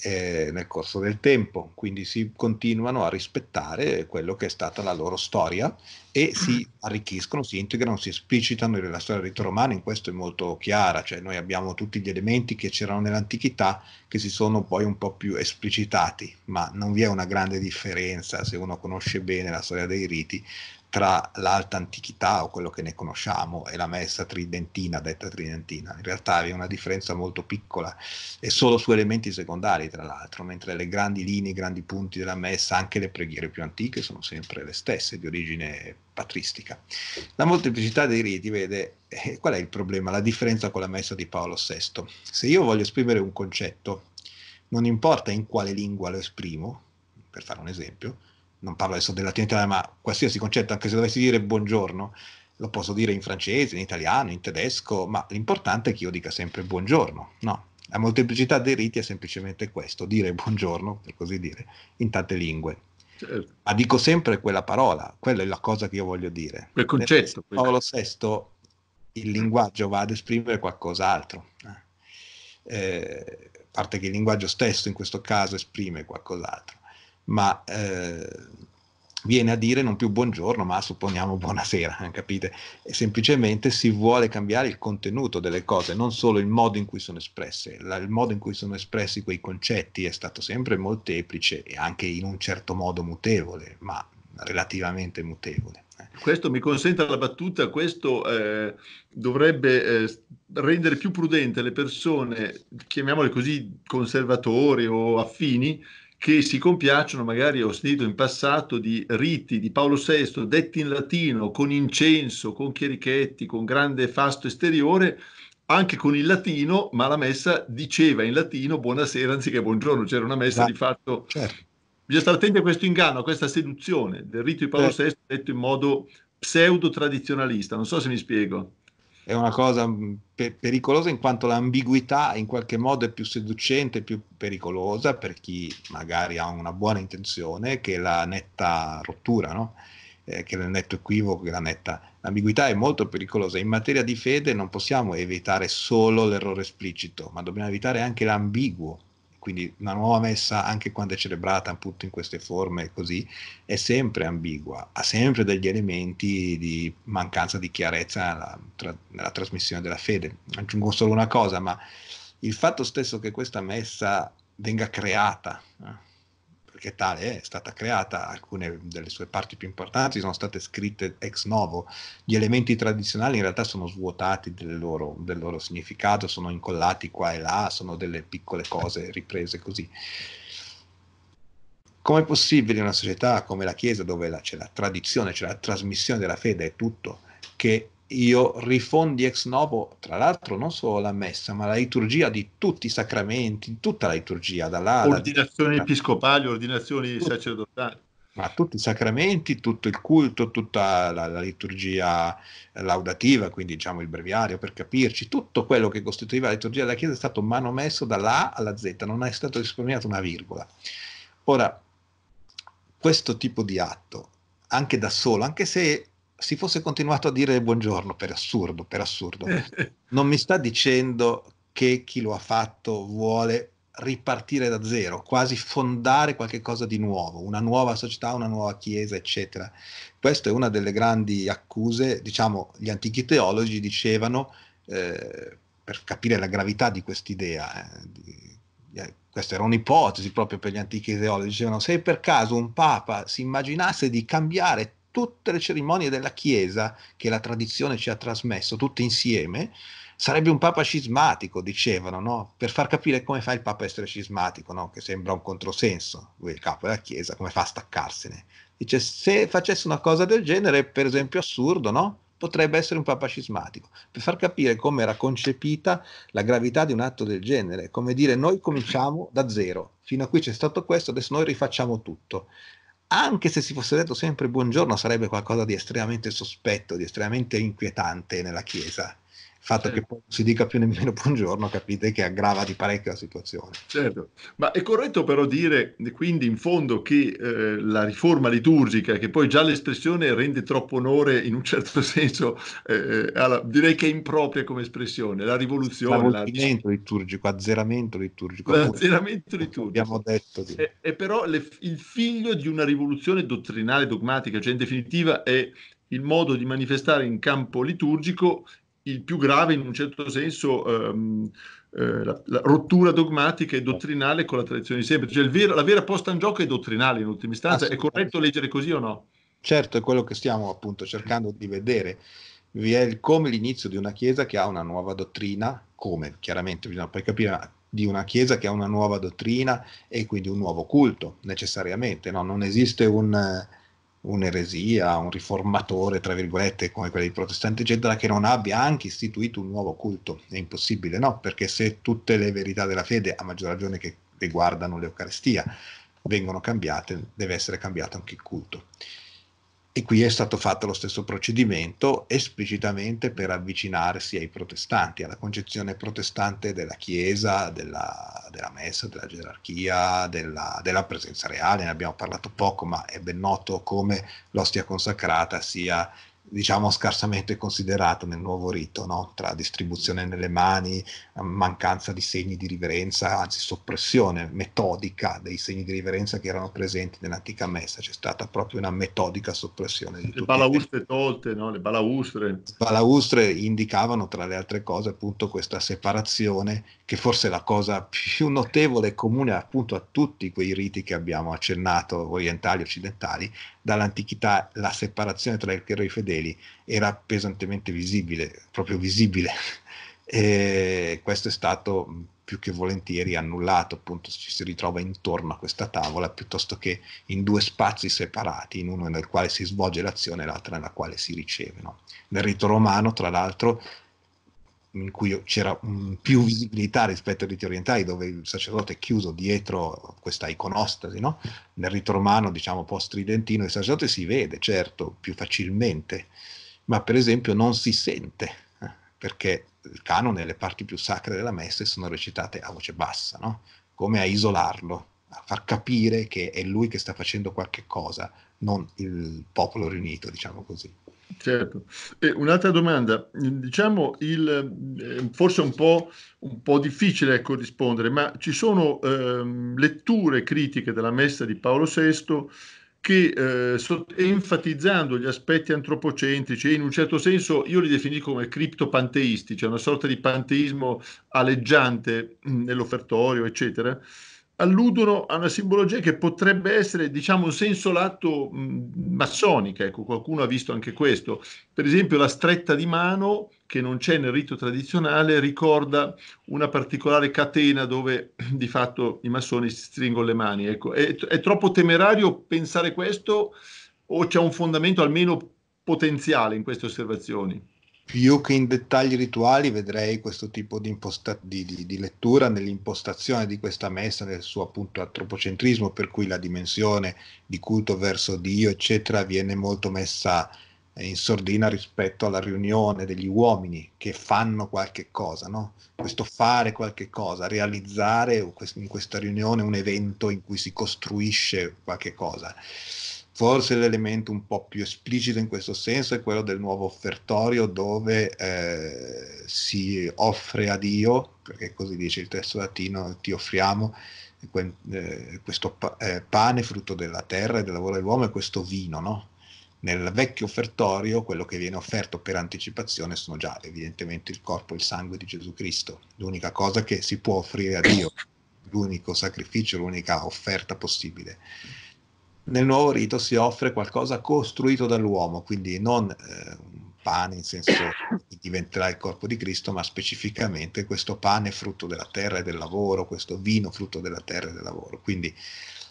eh, nel corso del tempo, quindi si continuano a rispettare quello che è stata la loro storia e ah. si arricchiscono, si integrano, si esplicitano. nella storia del rito romano in questo è molto chiara, cioè noi abbiamo tutti gli elementi che c'erano nell'antichità che si sono poi un po' più esplicitati, ma non vi è una grande differenza se uno conosce bene la storia dei riti tra l'alta antichità o quello che ne conosciamo e la messa tridentina, detta tridentina. In realtà aveva una differenza molto piccola e solo su elementi secondari, tra l'altro, mentre le grandi linee, i grandi punti della messa, anche le preghiere più antiche, sono sempre le stesse, di origine patristica. La molteplicità dei riti, vede, eh, qual è il problema? La differenza con la messa di Paolo VI. Se io voglio esprimere un concetto, non importa in quale lingua lo esprimo, per fare un esempio, non parlo adesso della latino ma qualsiasi concetto, anche se dovessi dire buongiorno, lo posso dire in francese, in italiano, in tedesco, ma l'importante è che io dica sempre buongiorno, no? La molteplicità dei riti è semplicemente questo, dire buongiorno, per così dire, in tante lingue. Certo. Ma dico sempre quella parola, quella è la cosa che io voglio dire. Quel concetto. Nel Paolo VI il linguaggio va ad esprimere qualcos'altro. Eh. eh, a parte che il linguaggio stesso in questo caso esprime qualcos'altro ma eh, viene a dire non più buongiorno, ma supponiamo buonasera, capite? E semplicemente si vuole cambiare il contenuto delle cose, non solo il modo in cui sono espresse. La, il modo in cui sono espressi quei concetti è stato sempre molteplice e anche in un certo modo mutevole, ma relativamente mutevole. Eh. Questo mi consente la battuta, questo eh, dovrebbe eh, rendere più prudente le persone, chiamiamole così, conservatori o affini, che si compiacciono, magari ho sentito in passato, di riti di Paolo VI detti in latino, con incenso, con chierichetti, con grande fasto esteriore, anche con il latino, ma la messa diceva in latino buonasera anziché buongiorno, c'era una messa esatto. di ah, fatto. Certo. Bisogna stare attenti a questo inganno, a questa seduzione del rito di Paolo certo. VI detto in modo pseudo-tradizionalista, non so se mi spiego è una cosa mm, pe- pericolosa in quanto l'ambiguità in qualche modo è più seducente, più pericolosa per chi magari ha una buona intenzione che la netta rottura, no? eh, che il netto equivoco, che la netta... L'ambiguità è molto pericolosa. In materia di fede non possiamo evitare solo l'errore esplicito, ma dobbiamo evitare anche l'ambiguo quindi una nuova messa, anche quando è celebrata appunto in queste forme così, è sempre ambigua, ha sempre degli elementi di mancanza di chiarezza nella, tra, nella trasmissione della fede. Aggiungo solo una cosa, ma il fatto stesso che questa messa venga creata, eh, perché tale è stata creata, alcune delle sue parti più importanti sono state scritte ex novo, gli elementi tradizionali in realtà sono svuotati del loro, del loro significato, sono incollati qua e là, sono delle piccole cose riprese così. Com'è possibile in una società come la Chiesa, dove la, c'è la tradizione, c'è la trasmissione della fede, è tutto, che io rifondi ex novo, tra l'altro, non solo la messa, ma la liturgia di tutti i sacramenti, tutta la liturgia, dalla ordinazioni alla... episcopali, ordinazioni sacerdotali. Ma tutti i sacramenti, tutto il culto, tutta la, la, liturgia laudativa, quindi diciamo il breviario per capirci, tutto quello che costituiva la liturgia della Chiesa è stato manomesso dalla alla Z, non è stato risparmiato una virgola. Ora, questo tipo di atto, anche da solo, anche se si fosse continuato a dire buongiorno per assurdo, per assurdo, non mi sta dicendo che chi lo ha fatto vuole ripartire da zero, quasi fondare qualcosa di nuovo, una nuova società, una nuova chiesa, eccetera. Questa è una delle grandi accuse, diciamo, gli antichi teologi dicevano, eh, per capire la gravità di quest'idea, eh, di, eh, questa era un'ipotesi proprio per gli antichi teologi, dicevano se per caso un papa si immaginasse di cambiare tutte le cerimonie della Chiesa che la tradizione ci ha trasmesso, tutte insieme, sarebbe un papa scismatico, dicevano, no? per far capire come fa il papa a essere scismatico, no? che sembra un controsenso, lui è il capo della Chiesa, come fa a staccarsene? Dice, se facesse una cosa del genere, per esempio assurdo, no? potrebbe essere un papa scismatico, per far capire come era concepita la gravità di un atto del genere, come dire noi cominciamo da zero, fino a qui c'è stato questo, adesso noi rifacciamo tutto anche se si fosse detto sempre buongiorno, sarebbe qualcosa di estremamente sospetto, di estremamente inquietante nella Chiesa fatto certo. che poi non si dica più nemmeno buongiorno, capite che aggrava di parecchio la situazione. Certo, ma è corretto però dire quindi in fondo che eh, la riforma liturgica, che poi già l'espressione rende troppo onore in un certo senso, eh, eh, alla, direi che è impropria come espressione, la rivoluzione. L'avoltimento la... liturgico, azzeramento liturgico. Azzeramento liturgico. Abbiamo detto. Di... È, è, però le, il figlio di una rivoluzione dottrinale, dogmatica, cioè in definitiva è il modo di manifestare in campo liturgico il più grave in un certo senso ehm, eh, la, la, rottura dogmatica e dottrinale con la tradizione di sempre. Cioè vero, la vera posta in gioco è dottrinale in ultima istanza. È corretto leggere così o no? Certo, è quello che stiamo appunto cercando di vedere. Vi è il, come l'inizio di una chiesa che ha una nuova dottrina, come chiaramente bisogna poi capire di una chiesa che ha una nuova dottrina e quindi un nuovo culto necessariamente, no? non esiste un, un'eresia, un riformatore, tra virgolette, come quelli protestanti, eccetera, che non abbia anche istituito un nuovo culto. È impossibile, no? Perché se tutte le verità della fede, a maggior ragione che riguardano l'Eucarestia, vengono cambiate, deve essere cambiato anche il culto. E qui è stato fatto lo stesso procedimento esplicitamente per avvicinarsi ai protestanti, alla concezione protestante della Chiesa, della, della Messa, della gerarchia, della, della, presenza reale. Ne abbiamo parlato poco, ma è ben noto come l'ostia consacrata sia diciamo scarsamente considerata nel nuovo rito, no? tra distribuzione nelle mani, eh, mancanza di segni di riverenza, anzi soppressione metodica dei segni di riverenza che erano presenti nell'antica messa, c'è stata proprio una metodica soppressione di le balaustre tolte, no? le balaustre. Le balaustre indicavano tra le altre cose appunto questa separazione che forse è la cosa più notevole e comune appunto a tutti quei riti che abbiamo accennato, orientali, occidentali, dall'antichità la separazione tra il clero e i fedeli peli, era pesantemente visibile, proprio visibile. e questo è stato mm, più che volentieri annullato, appunto ci si ritrova intorno a questa tavola piuttosto che in due spazi separati, in uno nel quale si svolge l'azione e l'altro nella quale si riceve. No? Nel rito romano, tra l'altro, in cui c'era più visibilità rispetto ai riti orientali, dove il sacerdote è chiuso dietro questa iconostasi, no? nel rito romano, diciamo post-tridentino, il sacerdote si vede, certo, più facilmente, ma per esempio non si sente, eh, perché il canone, le parti più sacre della messa sono recitate a voce bassa, no? come a isolarlo, a far capire che è lui che sta facendo qualche cosa, non il popolo riunito, diciamo così. Certo. E un'altra domanda, diciamo il, eh, forse un po', un po difficile ecco, rispondere, ma ci sono eh, letture critiche della messa di Paolo VI che eh, so, enfatizzando gli aspetti antropocentrici e in un certo senso io li definisco come criptopanteisti, cioè una sorta di panteismo aleggiante mm, nell'offertorio, eccetera, alludono a una simbologia che potrebbe essere, diciamo, un senso lato massonica, ecco, qualcuno ha visto anche questo. Per esempio la stretta di mano, che non c'è nel rito tradizionale, ricorda una particolare catena dove di fatto i massoni si stringono le mani. Ecco, è, è troppo temerario pensare questo o c'è un fondamento almeno potenziale in queste osservazioni? più che in dettagli rituali vedrei questo tipo di, imposta- di, di, di, lettura nell'impostazione di questa messa, nel suo appunto antropocentrismo, per cui la dimensione di culto verso Dio, eccetera, viene molto messa in sordina rispetto alla riunione degli uomini che fanno qualche cosa, no? questo fare qualche cosa, realizzare in questa riunione un evento in cui si costruisce qualche cosa. Forse l'elemento un po' più esplicito in questo senso è quello del nuovo offertorio dove eh, si offre a Dio, perché così dice il testo latino, ti offriamo eh, que- eh, questo pa- eh, pane frutto della terra e del lavoro dell'uomo e questo vino, no? Nel vecchio offertorio quello che viene offerto per anticipazione sono già evidentemente il corpo e il sangue di Gesù Cristo, l'unica cosa che si può offrire a Dio, l'unico sacrificio, l'unica offerta possibile nel nuovo rito si offre qualcosa costruito dall'uomo, quindi non eh, un pane in senso che diventerà il corpo di Cristo, ma specificamente questo pane frutto della terra e del lavoro, questo vino frutto della terra e del lavoro. Quindi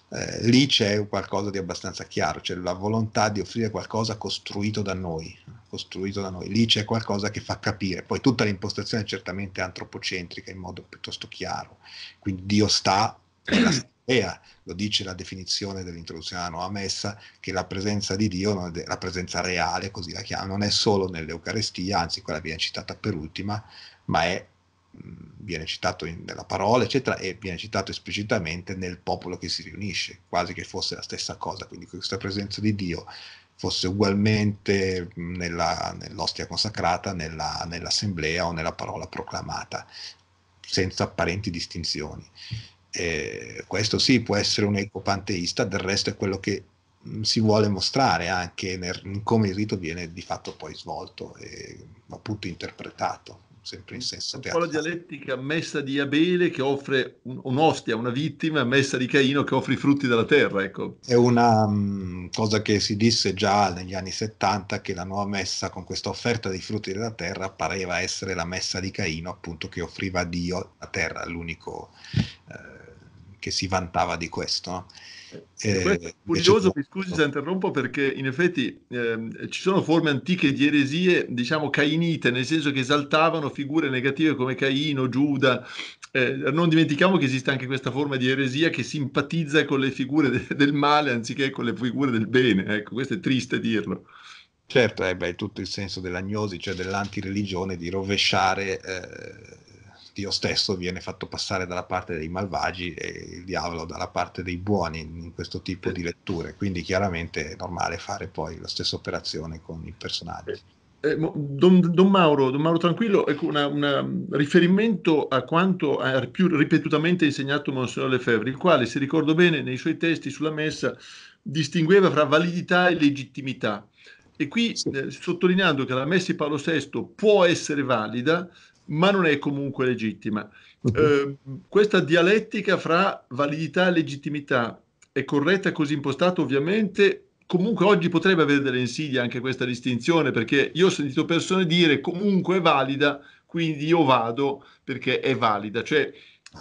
eh, lì c'è qualcosa di abbastanza chiaro, c'è la volontà di offrire qualcosa costruito da noi, costruito da noi. Lì c'è qualcosa che fa capire. Poi tutta l'impostazione è certamente antropocentrica in modo piuttosto chiaro. Quindi Dio sta nella europea, lo dice la definizione dell'introduzione alla nuova messa, che la presenza di Dio, la presenza reale, così la chiama, non è solo nell'Eucarestia, anzi quella viene citata per ultima, ma è, viene citato in, nella parola, eccetera, e viene citato esplicitamente nel popolo che si riunisce, quasi che fosse la stessa cosa, quindi questa presenza di Dio fosse ugualmente nella, nell'ostia consacrata, nella, nell'assemblea o nella parola proclamata, senza apparenti distinzioni eh, questo sì può essere un eco panteista, del resto è quello che mh, mm, si vuole mostrare anche nel, in come il rito viene di fatto poi svolto e appunto interpretato, sempre in mm. senso teatrale. Un po' la dialettica messa di Abele che offre un, un'ostia, una vittima, messa di Caino che offre i frutti della terra, ecco. È una mh, mm, cosa che si disse già negli anni 70 che la nuova messa con questa offerta dei frutti della terra pareva essere la messa di Caino appunto che offriva a Dio la terra, l'unico... Eh, che si vantava di questo. No? Eh, eh curioso, mi scusi se interrompo perché in effetti eh, ci sono forme antiche di eresie, diciamo cainite, nel senso che esaltavano figure negative come Caino, Giuda. Eh, non dimentichiamo che esiste anche questa forma di eresia che simpatizza con le figure de- del male anziché con le figure del bene. Ecco, questo è triste dirlo. Certo, eh, è tutto il senso dell'agnosi, cioè dell'antireligione, di rovesciare eh, Dio stesso viene fatto passare dalla parte dei malvagi e il diavolo dalla parte dei buoni in questo tipo sì. di letture, quindi chiaramente è normale fare poi la stessa operazione con i personaggi. Eh, eh don, don, Mauro, don, Mauro, Tranquillo, ecco un riferimento a quanto ha più ripetutamente insegnato Monsignor Lefebvre, il quale, se ricordo bene, nei suoi testi sulla messa distingueva fra validità e legittimità. E qui, eh, sottolineando che la messa di Paolo VI può essere valida, ma non è comunque legittima. Eh, questa dialettica fra validità e legittimità è corretta così impostata ovviamente, comunque oggi potrebbe avere delle insidie anche questa distinzione, perché io ho sentito persone dire comunque è valida, quindi io vado perché è valida, cioè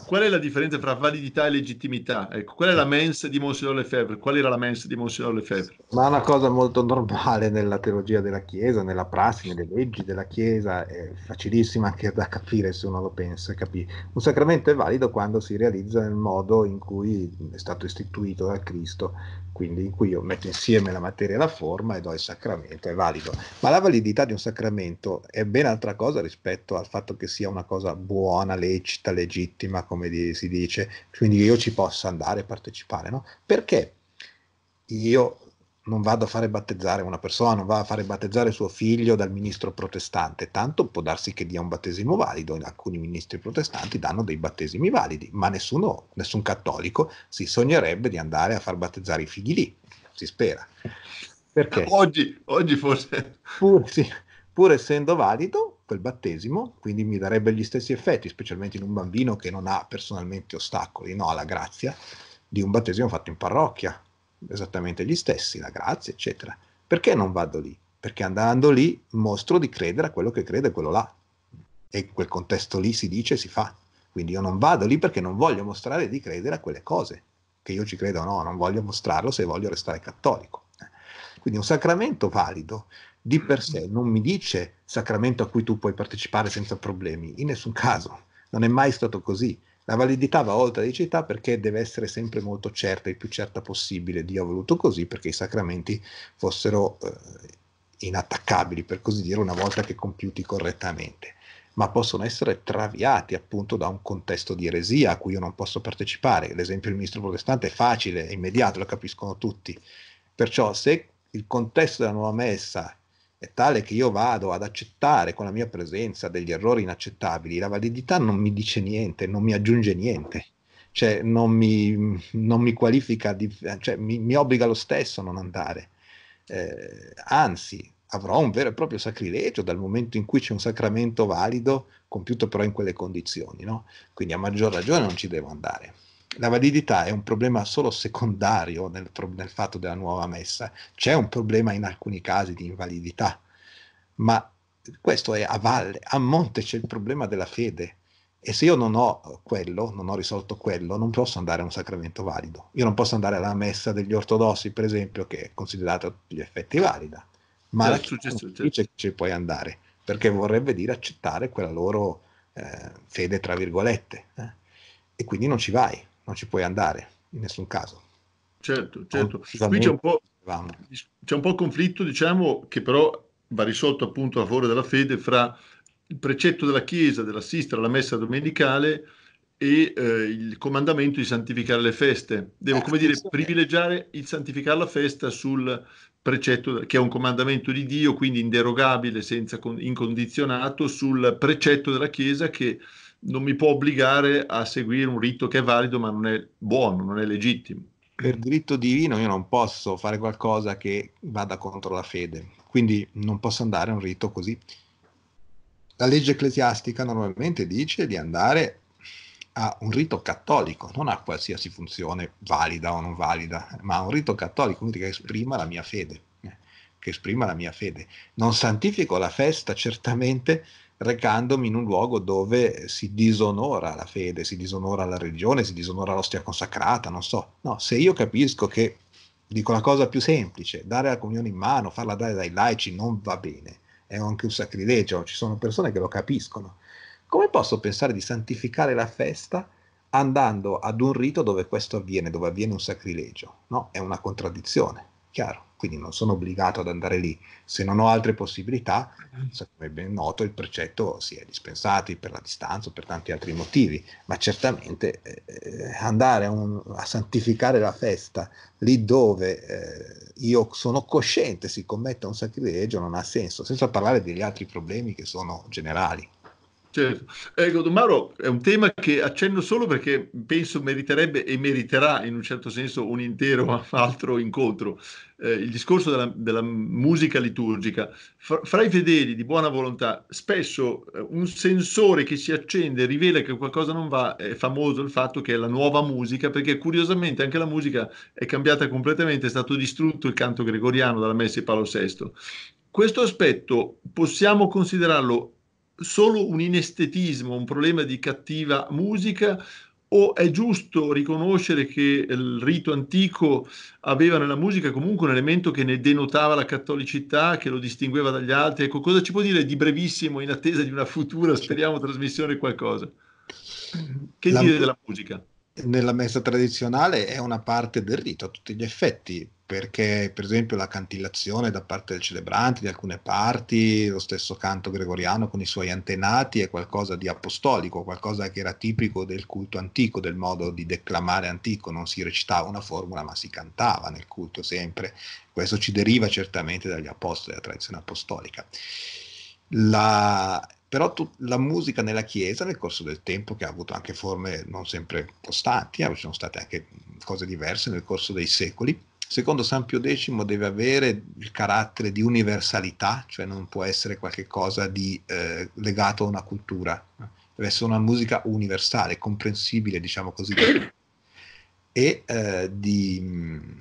qual è la differenza tra validità e legittimità? Ecco, qual è la mens di Monsignor Lefebvre? Qual era la mens di Monsignor Lefebvre? Ma è una cosa molto normale nella teologia della Chiesa, nella prassi, nelle leggi della Chiesa, è facilissima anche da capire se uno lo pensa. Capì? Un sacramento è valido quando si realizza nel modo in cui è stato istituito da Cristo, quindi in cui io metto insieme la materia e la forma e do il sacramento, è valido. Ma la validità di un sacramento è ben altra cosa rispetto al fatto che sia una cosa buona, lecita, legittima, come di, si dice, quindi io ci possa andare e partecipare, no? Perché io non vado a fare battezzare una persona, non va a fare battezzare suo figlio dal ministro protestante, tanto può darsi che dia un battesimo valido, alcuni ministri protestanti danno dei battesimi validi, ma nessuno, nessun cattolico si sognerebbe di andare a far battezzare i figli lì, si spera. Perché? Oggi, oggi forse. Pur, sì, pur essendo valido quel battesimo, quindi mi darebbe gli stessi effetti, specialmente in un bambino che non ha personalmente ostacoli, no, alla grazia di un battesimo fatto in parrocchia, esattamente gli stessi, la grazia, eccetera. Perché non vado lì? Perché andando lì mostro di credere a quello che crede quello là. E quel contesto lì si dice e si fa. Quindi io non vado lì perché non voglio mostrare di credere a quelle cose. Che io ci credo o no, non voglio mostrarlo se voglio restare cattolico. Quindi un sacramento valido di per sé non mi dice sacramento a cui tu puoi partecipare senza problemi, in nessun caso. Non è mai stato così. La validità va oltre la liceità perché deve essere sempre molto certa, il più certa possibile. Dio ha voluto così perché i sacramenti fossero eh, inattaccabili, per così dire, una volta che compiuti correttamente ma possono essere traviati appunto da un contesto di eresia a cui io non posso partecipare. L'esempio del ministro protestante è facile, è immediato, lo capiscono tutti. Perciò se il contesto della nuova messa è tale che io vado ad accettare con la mia presenza degli errori inaccettabili, la validità non mi dice niente, non mi aggiunge niente, cioè non mi, non mi qualifica, di, cioè mi, mi, obbliga lo stesso a non andare. Eh, anzi, avrò un vero e proprio sacrilegio dal momento in cui c'è un sacramento valido, compiuto però in quelle condizioni, no? quindi a maggior ragione non ci devo andare la validità è un problema solo secondario nel, nel fatto della nuova messa, c'è un problema in alcuni casi di invalidità, ma questo è a valle, a monte c'è il problema della fede. E se io non ho quello, non ho risolto quello, non posso andare a un sacramento valido. Io non posso andare alla messa degli ortodossi, per esempio, che è considerata a tutti gli effetti valida, ma certo, la certo, certo. dice certo. che ci puoi andare, perché vorrebbe dire accettare quella loro eh, fede, tra virgolette, eh? e quindi non ci vai non ci puoi andare in nessun caso. Certo, certo. Qui c'è un, po', c'è un po' conflitto, diciamo, che però va risolto appunto a favore della fede fra il precetto della Chiesa dell'assistere alla messa domenicale e eh, il comandamento di santificare le feste. Devo, eh, come dire, privilegiare il santificare la festa sul precetto, che è un comandamento di Dio, quindi inderogabile, senza con, incondizionato, sul precetto della Chiesa che non mi può obbligare a seguire un rito che è valido ma non è buono, non è legittimo. Per diritto divino io non posso fare qualcosa che vada contro la fede, quindi non posso andare a un rito così. La legge ecclesiastica normalmente dice di andare a un rito cattolico, non a qualsiasi funzione valida o non valida, ma a un rito cattolico, quindi che esprima la mia fede, eh, che esprima la mia fede. Non santifico la festa certamente, recandomi in un luogo dove si disonora la fede, si disonora la religione, si disonora l'ostia consacrata, non so. No, se io capisco che, dico la cosa più semplice, dare la comunione in mano, farla dare dai laici non va bene, è anche un sacrilegio, ci sono persone che lo capiscono. Come posso pensare di santificare la festa andando ad un rito dove questo avviene, dove avviene un sacrilegio? No, è una contraddizione, chiaro quindi non sono obbligato ad andare lì. Se non ho altre possibilità, mm-hmm. come ben noto, il precetto si è dispensato per la distanza o per tanti altri motivi, ma certamente eh, andare a, un, a, santificare la festa lì dove eh, io sono cosciente si commetta un sacrilegio non ha senso, senza parlare degli altri problemi che sono generali. Certo. Ecco, Mauro, è un tema che accenno solo perché penso meriterebbe e meriterà in un certo senso un intero altro incontro. Eh, il discorso della, della musica liturgica. Fra, fra, i fedeli di buona volontà, spesso eh, un sensore che si accende rivela che qualcosa non va, è famoso il fatto che è la nuova musica, perché curiosamente anche la musica è cambiata completamente, è stato distrutto il canto gregoriano dalla messa di Paolo VI. Questo aspetto possiamo considerarlo solo un inestetismo, un problema di cattiva musica o è giusto riconoscere che il rito antico aveva nella musica comunque un elemento che ne denotava la cattolicità, che lo distingueva dagli altri? Ecco, cosa ci può dire di brevissimo in attesa di una futura, speriamo, trasmissione qualcosa? Che la, dire della musica? Nella messa tradizionale è una parte del rito a tutti gli effetti, perché per esempio la cantillazione da parte del celebrante di alcune parti, lo stesso canto gregoriano con i suoi antenati è qualcosa di apostolico, qualcosa che era tipico del culto antico, del modo di declamare antico, non si recitava una formula ma si cantava nel culto sempre. Questo ci deriva certamente dagli apostoli, dalla tradizione apostolica. La, però tu, la musica nella Chiesa nel corso del tempo, che ha avuto anche forme non sempre costanti, eh, ci sono state anche cose diverse nel corso dei secoli, secondo San Pio X deve avere il carattere di universalità, cioè non può essere qualcosa di eh, legato a una cultura, deve essere una musica universale, comprensibile, diciamo così, e eh, di mh, mm,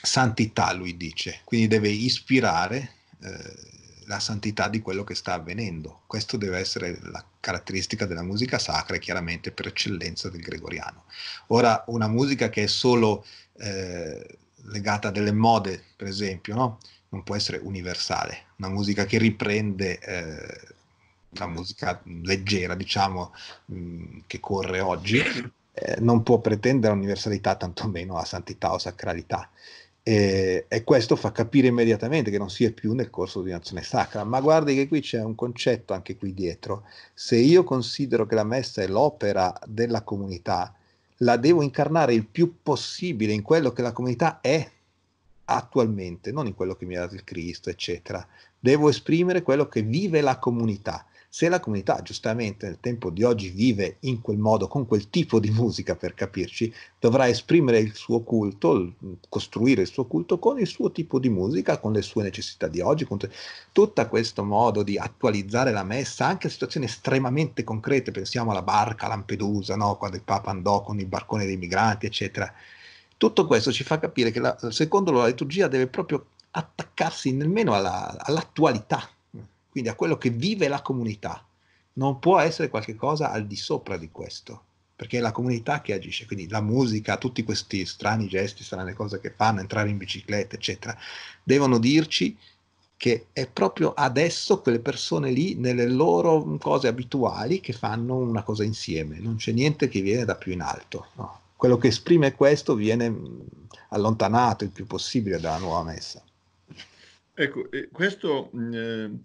santità, lui dice, quindi deve ispirare eh, la santità di quello che sta avvenendo. Questa deve essere la caratteristica della musica sacra e chiaramente per eccellenza del gregoriano. Ora, una musica che è solo... Eh, legata a delle mode, per esempio, no? non può essere universale. Una musica che riprende eh, la musica leggera, diciamo, mh, mm, che corre oggi, eh, non può pretendere universalità, tantomeno a santità o sacralità. E, e, questo fa capire immediatamente che non si è più nel corso di un'azione sacra. Ma guardi che qui c'è un concetto anche qui dietro. Se io considero che la messa è l'opera della comunità, la devo incarnare il più possibile in quello che la comunità è attualmente, non in quello che mi ha dato il Cristo, eccetera. Devo esprimere quello che vive la comunità se la comunità giustamente nel tempo di oggi vive in quel modo, con quel tipo di musica per capirci, dovrà esprimere il suo culto, costruire il suo culto con il suo tipo di musica, con le sue necessità di oggi, con t- tutto questo modo di attualizzare la messa, anche a situazioni estremamente concrete, pensiamo alla barca a Lampedusa, no? quando il Papa andò con il barcone dei migranti, eccetera. Tutto questo ci fa capire che la, secondo la liturgia deve proprio attaccarsi nemmeno alla, all'attualità quindi a quello che vive la comunità. Non può essere qualcosa al di sopra di questo, perché è la comunità che agisce, quindi la musica, tutti questi strani gesti, strane cose che fanno, entrare in bicicletta, eccetera, devono dirci che è proprio adesso quelle persone lì, nelle loro mm, cose abituali, che fanno una cosa insieme, non c'è niente che viene da più in alto. No? Quello che esprime questo viene mm, allontanato il più possibile dalla nuova messa. Ecco, questo mm, eh,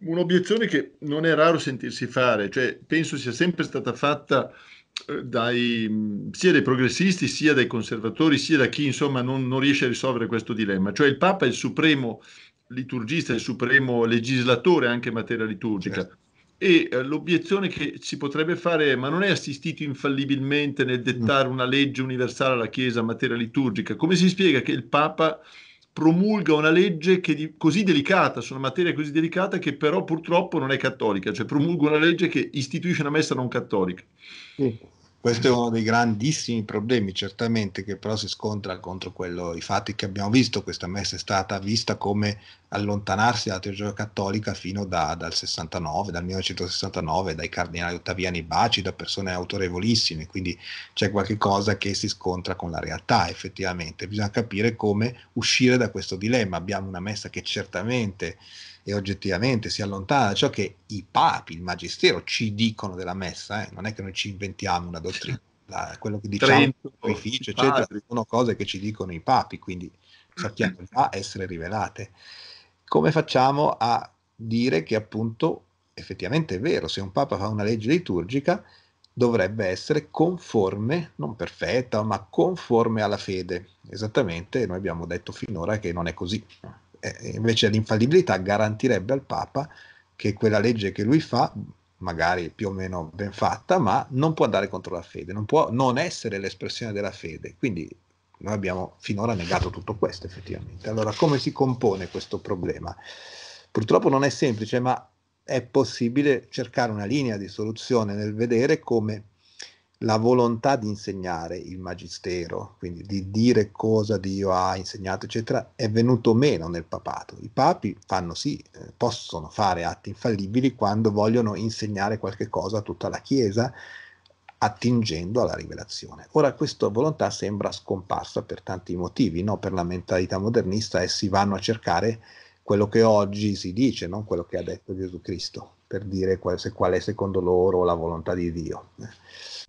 un'obiezione che non è raro sentirsi fare, cioè penso sia sempre stata fatta eh, dai, mm, sia dai progressisti, sia dai conservatori, sia da chi insomma non, non, riesce a risolvere questo dilemma. Cioè il Papa è il supremo liturgista, il supremo legislatore anche in materia liturgica. Certo. E eh, l'obiezione che si potrebbe fare è ma non è assistito infallibilmente nel dettare una legge universale alla Chiesa in materia liturgica. Come si spiega che il Papa promulga una legge di, così delicata, su una materia così delicata, che però purtroppo non è cattolica, cioè promulga una legge che istituisce una messa non cattolica. Sì. Questo è uno dei grandissimi problemi, certamente, che però si scontra contro quello, i fatti che abbiamo visto. Questa messa è stata vista come allontanarsi dalla teologia cattolica fino da, dal 69, dal 1969, dai cardinali Ottaviani Baci, da persone autorevolissime, quindi c'è qualcosa che si scontra con la realtà effettivamente. Bisogna capire come uscire da questo dilemma. Abbiamo una messa che certamente e oggettivamente si allontana da ciò che i papi, il magistero ci dicono della messa, eh? non è che noi ci inventiamo una dottrina, la, quello che diciamo, Trento, sacrificio, eccetera, sono cose che ci dicono i papi, quindi sappiamo già essere rivelate. Come facciamo a dire che appunto effettivamente è vero, se un papa fa una legge liturgica dovrebbe essere conforme, non perfetta, ma conforme alla fede. Esattamente, noi abbiamo detto finora che non è così. Eh, invece l'infallibilità garantirebbe al Papa che quella legge che lui fa, magari più o meno ben fatta, ma non può andare contro la fede, non può non essere l'espressione della fede. Quindi noi abbiamo finora negato tutto questo effettivamente. Allora come si compone questo problema? Purtroppo non è semplice, ma è possibile cercare una linea di soluzione nel vedere come la volontà di insegnare il magistero, quindi di dire cosa Dio ha insegnato, eccetera, è venuto meno nel papato. I papi fanno sì, eh, possono fare atti infallibili quando vogliono insegnare qualche cosa a tutta la Chiesa, attingendo alla rivelazione. Ora questa volontà sembra scomparsa per tanti motivi, no? per la mentalità modernista essi vanno a cercare quello che oggi si dice, non quello che ha detto Gesù Cristo, per dire qual- se qual è secondo loro la volontà di Dio. Eh.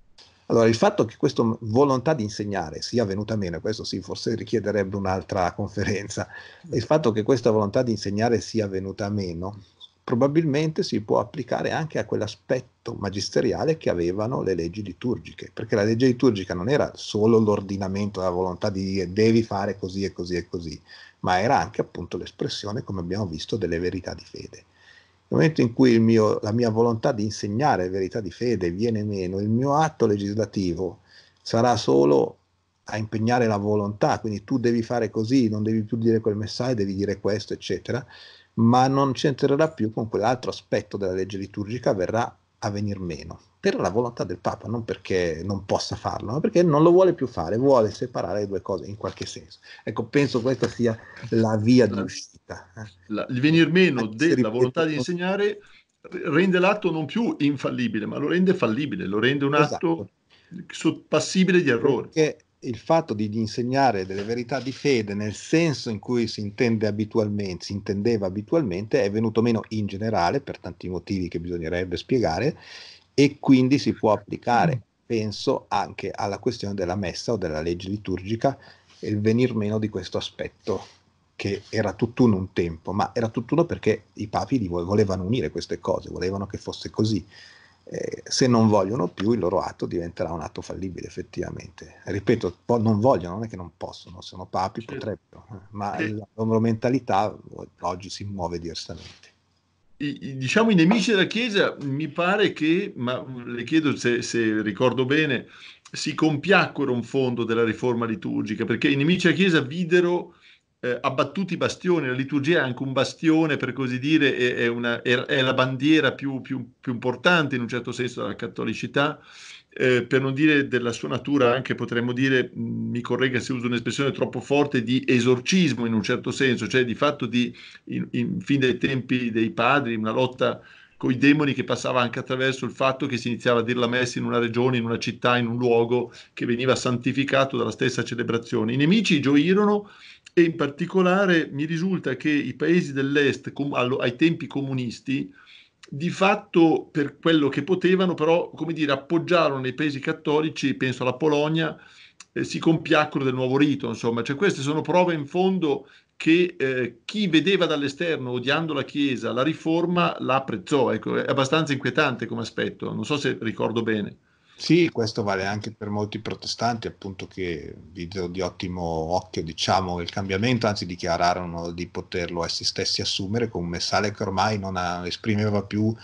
Allora, il fatto che questa volontà di insegnare sia venuta meno, questo sì, forse richiederebbe un'altra conferenza, mm. il fatto che questa volontà di insegnare sia venuta meno, probabilmente si può applicare anche a quell'aspetto magisteriale che avevano le leggi liturgiche, perché la legge liturgica non era solo l'ordinamento, la volontà di dire devi fare così e così e così, ma era anche appunto l'espressione, come abbiamo visto, delle verità di fede. Nel momento in cui mio, la mia volontà di insegnare verità di fede viene meno, il mio atto legislativo sarà solo a impegnare la volontà, quindi tu devi fare così, non devi più dire quel messaggio, devi dire questo, eccetera, ma non c'entrerà più con quell'altro aspetto della legge liturgica, verrà a venir meno, per la volontà del Papa, non perché non possa farlo, ma perché non lo vuole più fare, vuole separare le due cose in qualche senso. Ecco, penso questa sia la via certo. di uscita scritta. La, il venir meno della volontà di insegnare rende l'atto non più infallibile, ma lo rende fallibile, lo rende un esatto. atto passibile di errore. Perché il fatto di, di insegnare delle verità di fede nel senso in cui si intende abitualmente, si intendeva abitualmente, è venuto meno in generale per tanti motivi che bisognerebbe spiegare e quindi si può applicare, penso, anche alla questione della messa o della legge liturgica e il venir meno di questo aspetto che era tutt'uno un tempo, ma era tutt'uno perché i papi volevano unire queste cose, volevano che fosse così. Eh, se non vogliono più, il loro atto diventerà un atto fallibile, effettivamente. Ripeto, po- non vogliono, non è che non possono, sono papi, certo. potrebbero, eh, ma eh. la loro mentalità oggi si muove diversamente. I, diciamo i nemici della Chiesa, mi pare che, ma le chiedo se, se, ricordo bene, si compiacquero un fondo della riforma liturgica, perché i nemici della Chiesa videro eh, abbattuti i bastioni, la liturgia è anche un bastione, per così dire, è, è, una, è, è la bandiera più, più, più, importante in un certo senso della cattolicità, eh, per non dire della sua natura anche potremmo dire, mi corregga se uso un'espressione troppo forte, di esorcismo in un certo senso, cioè di fatto di, in, in, fin dai tempi dei padri, una lotta con i demoni che passava anche attraverso il fatto che si iniziava a dire la messa in una regione, in una città, in un luogo che veniva santificato dalla stessa celebrazione. I nemici gioirono e in particolare mi risulta che i paesi dell'est com- allo- ai tempi comunisti di fatto per quello che potevano però come dire appoggiarono i paesi cattolici penso alla Polonia eh, si compiacquero del nuovo rito insomma cioè queste sono prove in fondo che eh, chi vedeva dall'esterno odiando la Chiesa la riforma la apprezzò ecco è abbastanza inquietante come aspetto non so se ricordo bene sì, questo vale anche per molti protestanti, appunto, che videro di ottimo occhio diciamo, il cambiamento, anzi dichiararono di poterlo essi stessi assumere come un messale che ormai non ha, esprimeva più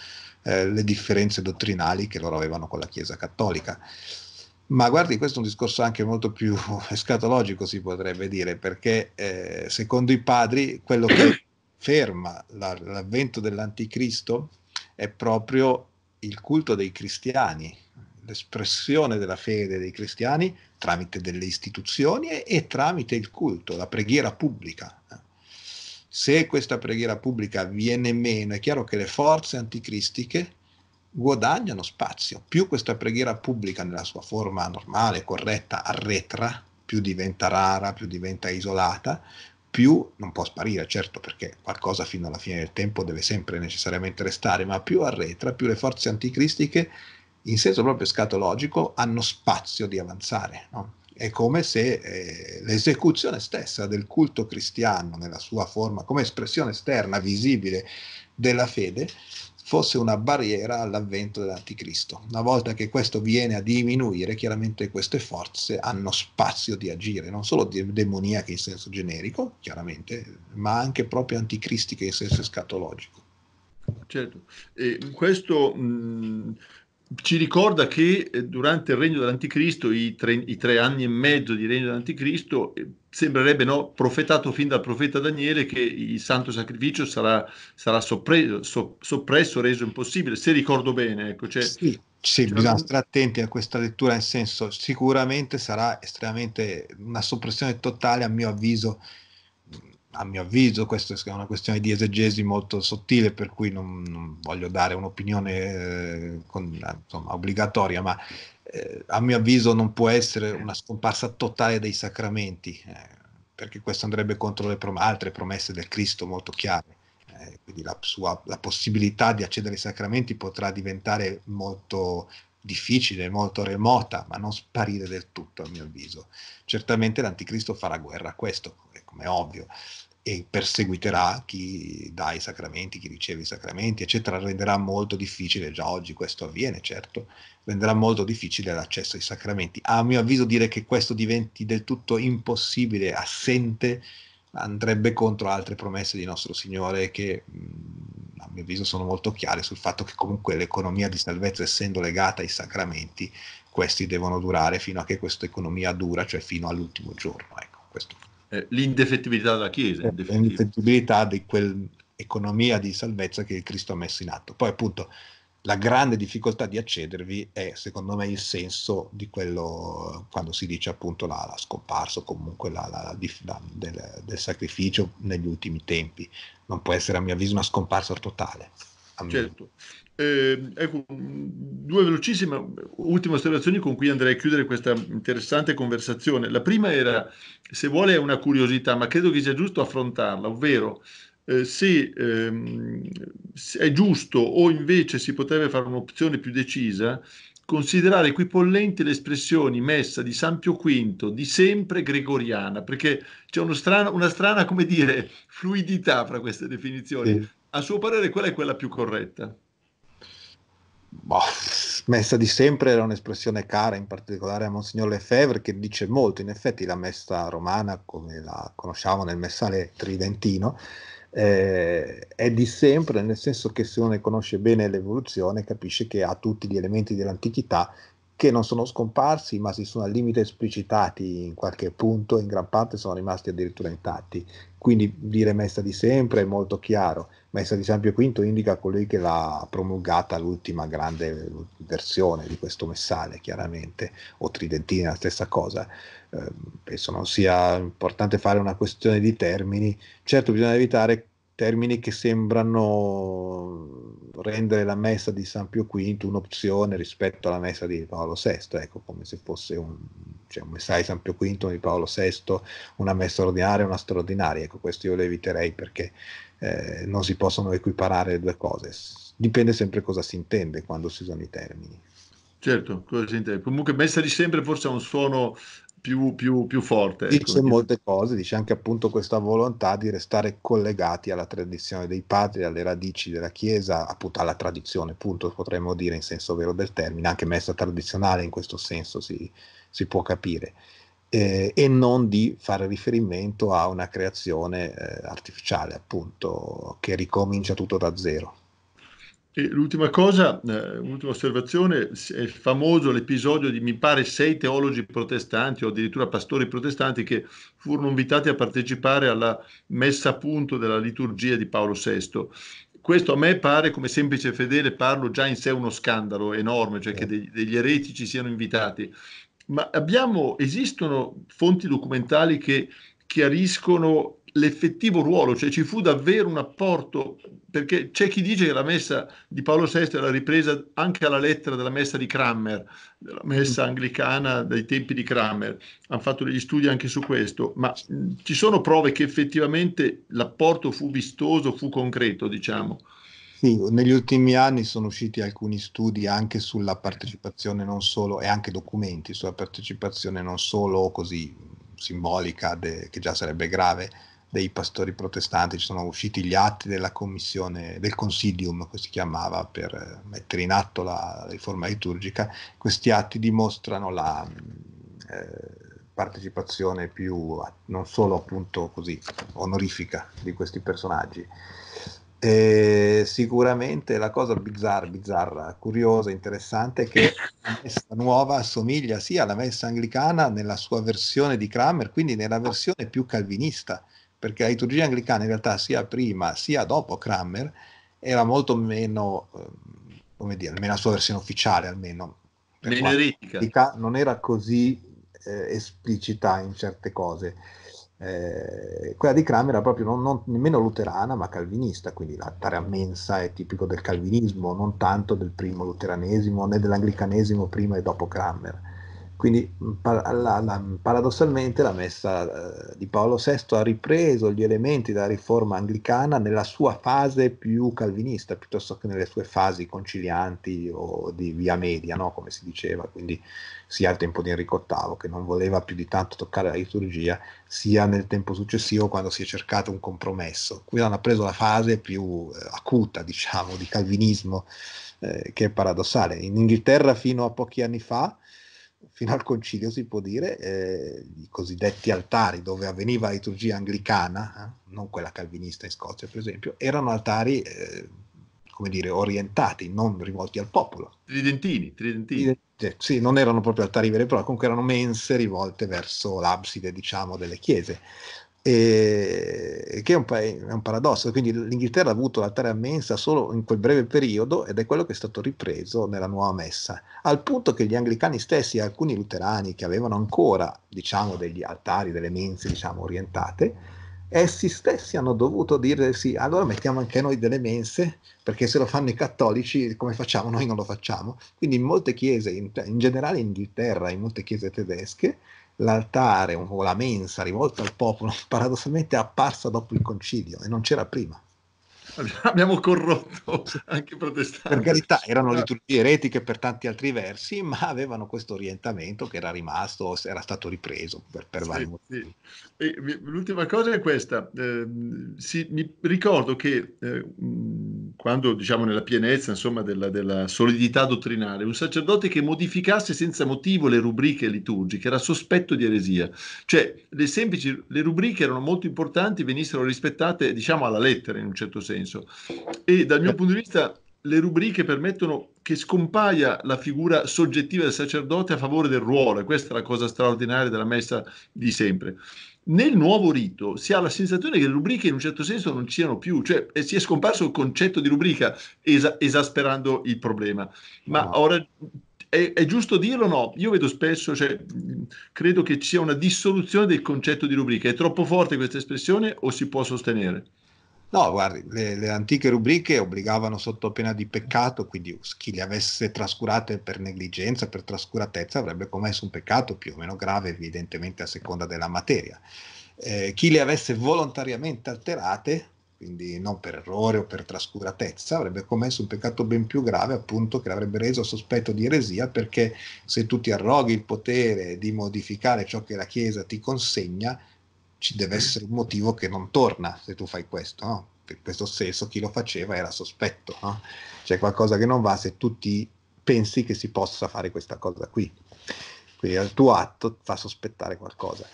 eh, le differenze dottrinali che loro avevano con la Chiesa cattolica. Ma guardi, questo è un discorso anche molto più escatologico, si potrebbe dire, perché eh, secondo i padri quello che ferma la, l'avvento dell'anticristo è proprio il culto dei cristiani l'espressione della fede dei cristiani tramite delle istituzioni e, e tramite il culto, la preghiera pubblica. Se questa preghiera pubblica viene meno, è chiaro che le forze anticristiche guadagnano spazio. Più questa preghiera pubblica nella sua forma normale, corretta, arretra, più diventa rara, più diventa isolata, più non può sparire, certo, perché qualcosa fino alla fine del tempo deve sempre necessariamente restare, ma più arretra, più le forze anticristiche in senso proprio scatologico hanno spazio di avanzare. No? È come se eh, l'esecuzione stessa del culto cristiano nella sua forma, come espressione esterna, visibile della fede, fosse una barriera all'avvento dell'anticristo. Una volta che questo viene a diminuire, chiaramente queste forze hanno spazio di agire, non solo demoniache in senso generico, chiaramente, ma anche proprio anticristiche in senso scatologico. Certo, e questo mh, ci ricorda che eh, durante il regno dell'Anticristo, i tre, i tre, anni e mezzo di regno dell'Anticristo, eh, sembrerebbe no, profetato fin dal profeta Daniele che il santo sacrificio sarà, sarà soppreso, so, soppresso, reso impossibile, se ricordo bene. Ecco, cioè, sì, sì cioè, bisogna stare attenti a questa lettura, nel senso sicuramente sarà estremamente una soppressione totale, a mio avviso, a mio avviso, questa è una questione di esegesi molto sottile, per cui non, non voglio dare un'opinione eh, obbligatoria, ma eh, a mio avviso non può essere una scomparsa totale dei sacramenti, eh, perché questo andrebbe contro le prom- altre promesse del Cristo molto chiare. Eh, quindi la, sua, la possibilità di accedere ai sacramenti potrà diventare molto difficile, molto remota, ma non sparire del tutto, a mio avviso. Certamente l'anticristo farà guerra a questo, come ovvio, e perseguiterà chi dà i sacramenti, chi riceve i sacramenti, eccetera, renderà molto difficile, già oggi questo avviene, certo, renderà molto difficile l'accesso ai sacramenti. A mio avviso dire che questo diventi del tutto impossibile, assente, andrebbe contro altre promesse di nostro Signore che mm, a mio avviso sono molto chiare sul fatto che comunque l'economia di salvezza essendo legata ai sacramenti, questi devono durare fino a che questa economia dura, cioè fino all'ultimo giorno. Ecco, questo. Eh, l'indefettibilità della Chiesa. Eh, l'indefettibilità di quell'economia di salvezza che Cristo ha messo in atto. Poi appunto la grande difficoltà di accedervi è secondo me il senso di quello quando si dice appunto la, la scomparsa o comunque la, la, la del, del, sacrificio negli ultimi tempi non può essere a mio avviso una scomparsa totale certo eh, ecco, due velocissime ultime osservazioni con cui andrei a chiudere questa interessante conversazione. La prima era, se vuole, è una curiosità, ma credo che sia giusto affrontarla, ovvero eh, se, ehm, è giusto o invece si potrebbe fare un'opzione più decisa, considerare equipollenti le espressioni messa di San Pio V di sempre gregoriana, perché c'è strano, una strana, come dire, fluidità fra queste definizioni. Sì. A suo parere qual è quella più corretta? boh, messa di sempre era un'espressione cara, in particolare a Monsignor Lefebvre, che dice molto. In effetti, la messa romana, come la conosciamo nel messale tridentino, eh, è di sempre, nel senso che se uno ne conosce bene l'evoluzione, capisce che ha tutti gli elementi dell'antichità che non sono scomparsi ma si sono al limite esplicitati in qualche punto, in gran parte sono rimasti addirittura intatti. Quindi dire messa di sempre è molto chiaro. Messa di San Pio V indica colui che l'ha promulgata l'ultima grande versione di questo messale, chiaramente, o Tridentina, la stessa cosa. Eh, penso non sia importante fare una questione di termini. Certo bisogna evitare termini che sembrano rendere la messa di San Pio V un'opzione rispetto alla messa di Paolo VI, ecco, come se fosse un, cioè, un messa di San Pio V, di Paolo VI, una messa ordinaria, una straordinaria, ecco, questo io lo eviterei perché eh, non si possono equiparare le due cose, dipende sempre cosa si intende quando si usano i termini. Certo, cosa si intende. Comunque messa di sempre forse ha un suono più, più, più forte. Ecco, dice ecco. molte cose, dice anche appunto questa volontà di restare collegati alla tradizione dei padri, alle radici della Chiesa, appunto alla tradizione, appunto potremmo dire in senso vero del termine, anche messa tradizionale in questo senso si, si può capire. Eh, e non di fare riferimento a una creazione eh, artificiale, appunto, che ricomincia tutto da zero. E l'ultima cosa, eh, un'ultima osservazione, è famoso l'episodio di, mi pare, sei teologi protestanti o addirittura pastori protestanti che furono invitati a partecipare alla messa a punto della liturgia di Paolo VI. Questo a me pare, come semplice fedele, parlo già in sé uno scandalo enorme, cioè che degli, degli eretici siano invitati. Ma abbiamo, esistono fonti documentali che chiariscono l'effettivo ruolo, cioè ci fu davvero un apporto, perché c'è chi dice che la messa di Paolo VI era ripresa anche alla lettera della messa di Cranmer, della messa mm. anglicana dai tempi di Cranmer, hanno fatto degli studi anche su questo, ma mh, mm, ci sono prove che effettivamente l'apporto fu vistoso, fu concreto, diciamo. Sì, negli ultimi anni sono usciti alcuni studi anche sulla partecipazione non solo, e anche documenti sulla partecipazione non solo così simbolica, de, che già sarebbe grave, dei pastori protestanti, ci sono usciti gli atti della commissione, del consilium, che si chiamava, per eh, mettere in atto la riforma liturgica, questi atti dimostrano la mm, eh, partecipazione più, non solo appunto così, onorifica di questi personaggi. E sicuramente la cosa bizzarra, bizzarra, curiosa, interessante è che la messa nuova assomiglia sia alla messa anglicana nella sua versione di Kramer, quindi nella versione più calvinista perché la liturgia anglicana in realtà sia prima sia dopo Cranmer era molto meno, ehm, come dire, almeno la sua versione ufficiale almeno, non era così eh, esplicita in certe cose. Eh, quella di Kramer era proprio non, non, nemmeno luterana ma calvinista, quindi l'altare a mensa è tipico del calvinismo, non tanto del primo luteranesimo né dell'anglicanesimo prima e dopo Kramer. Quindi par- la, la, paradossalmente la messa eh, di Paolo VI ha ripreso gli elementi della riforma anglicana nella sua fase più calvinista, piuttosto che nelle sue fasi concilianti o di via media, no? come si diceva, quindi sia al tempo di Enrico VIII che non voleva più di tanto toccare la liturgia, sia nel tempo successivo quando si è cercato un compromesso. Qui hanno preso la fase più eh, acuta, diciamo, di calvinismo, eh, che è paradossale. In Inghilterra fino a pochi anni fa fino al concilio si può dire, eh, i cosiddetti altari dove avveniva la liturgia anglicana, eh, non quella calvinista in Scozia per esempio, erano altari, eh, come dire, orientati, non rivolti al popolo. Tridentini, tridentini. Eh, sì, non erano proprio altari veri però comunque erano mense rivolte verso l'abside, diciamo, delle chiese e, che è un, è un, paradosso. Quindi l'Inghilterra ha avuto la terra mensa solo in quel breve periodo ed è quello che è stato ripreso nella nuova messa, al punto che gli anglicani stessi e alcuni luterani che avevano ancora diciamo, degli altari, delle mense diciamo, orientate, essi stessi hanno dovuto dire sì, allora mettiamo anche noi delle mense, perché se lo fanno i cattolici come facciamo noi non lo facciamo. Quindi in molte chiese, in, in generale in Inghilterra, in molte chiese tedesche, l'altare o la mensa rivolta al popolo paradossalmente è apparsa dopo il concilio e non c'era prima. abbiamo corrotto anche i protestanti. Per carità, erano ah. liturgie eretiche per tanti altri versi, ma avevano questo orientamento che era rimasto, era stato ripreso per, per sì, vari motivi. Sì. l'ultima cosa è questa. Eh, sì, mi ricordo che eh, quando, diciamo, nella pienezza insomma, della, della solidità dottrinale, un sacerdote che modificasse senza motivo le rubriche liturgiche era sospetto di eresia. Cioè, le semplici le rubriche erano molto importanti, venissero rispettate, diciamo, alla lettera in un certo senso senso. E dal mio punto di vista le rubriche permettono che scompaia la figura soggettiva del sacerdote a favore del ruolo, e questa è la cosa straordinaria della messa di sempre. Nel nuovo rito si ha la sensazione che le rubriche in un certo senso non siano più, cioè eh, si è scomparso il concetto di rubrica esa- esasperando il problema. Ma oh. ora è, è, giusto dirlo o no? Io vedo spesso, cioè, credo che ci sia una dissoluzione del concetto di rubrica. È troppo forte questa espressione o si può sostenere? No, guardi, le, le, antiche rubriche obbligavano sotto pena di peccato, quindi chi le avesse trascurate per negligenza, per trascuratezza, avrebbe commesso un peccato più o meno grave, evidentemente a seconda della materia. Eh, chi le avesse volontariamente alterate, quindi non per errore o per trascuratezza, avrebbe commesso un peccato ben più grave, appunto, che l'avrebbe reso sospetto di eresia, perché se tu ti arroghi il potere di modificare ciò che la Chiesa ti consegna, ci deve mm. essere un motivo che non torna se tu fai questo, no? In questo senso chi lo faceva era sospetto, no? C'è qualcosa che non va se tu ti pensi che si possa fare questa cosa qui. Quindi il tuo atto fa sospettare qualcosa.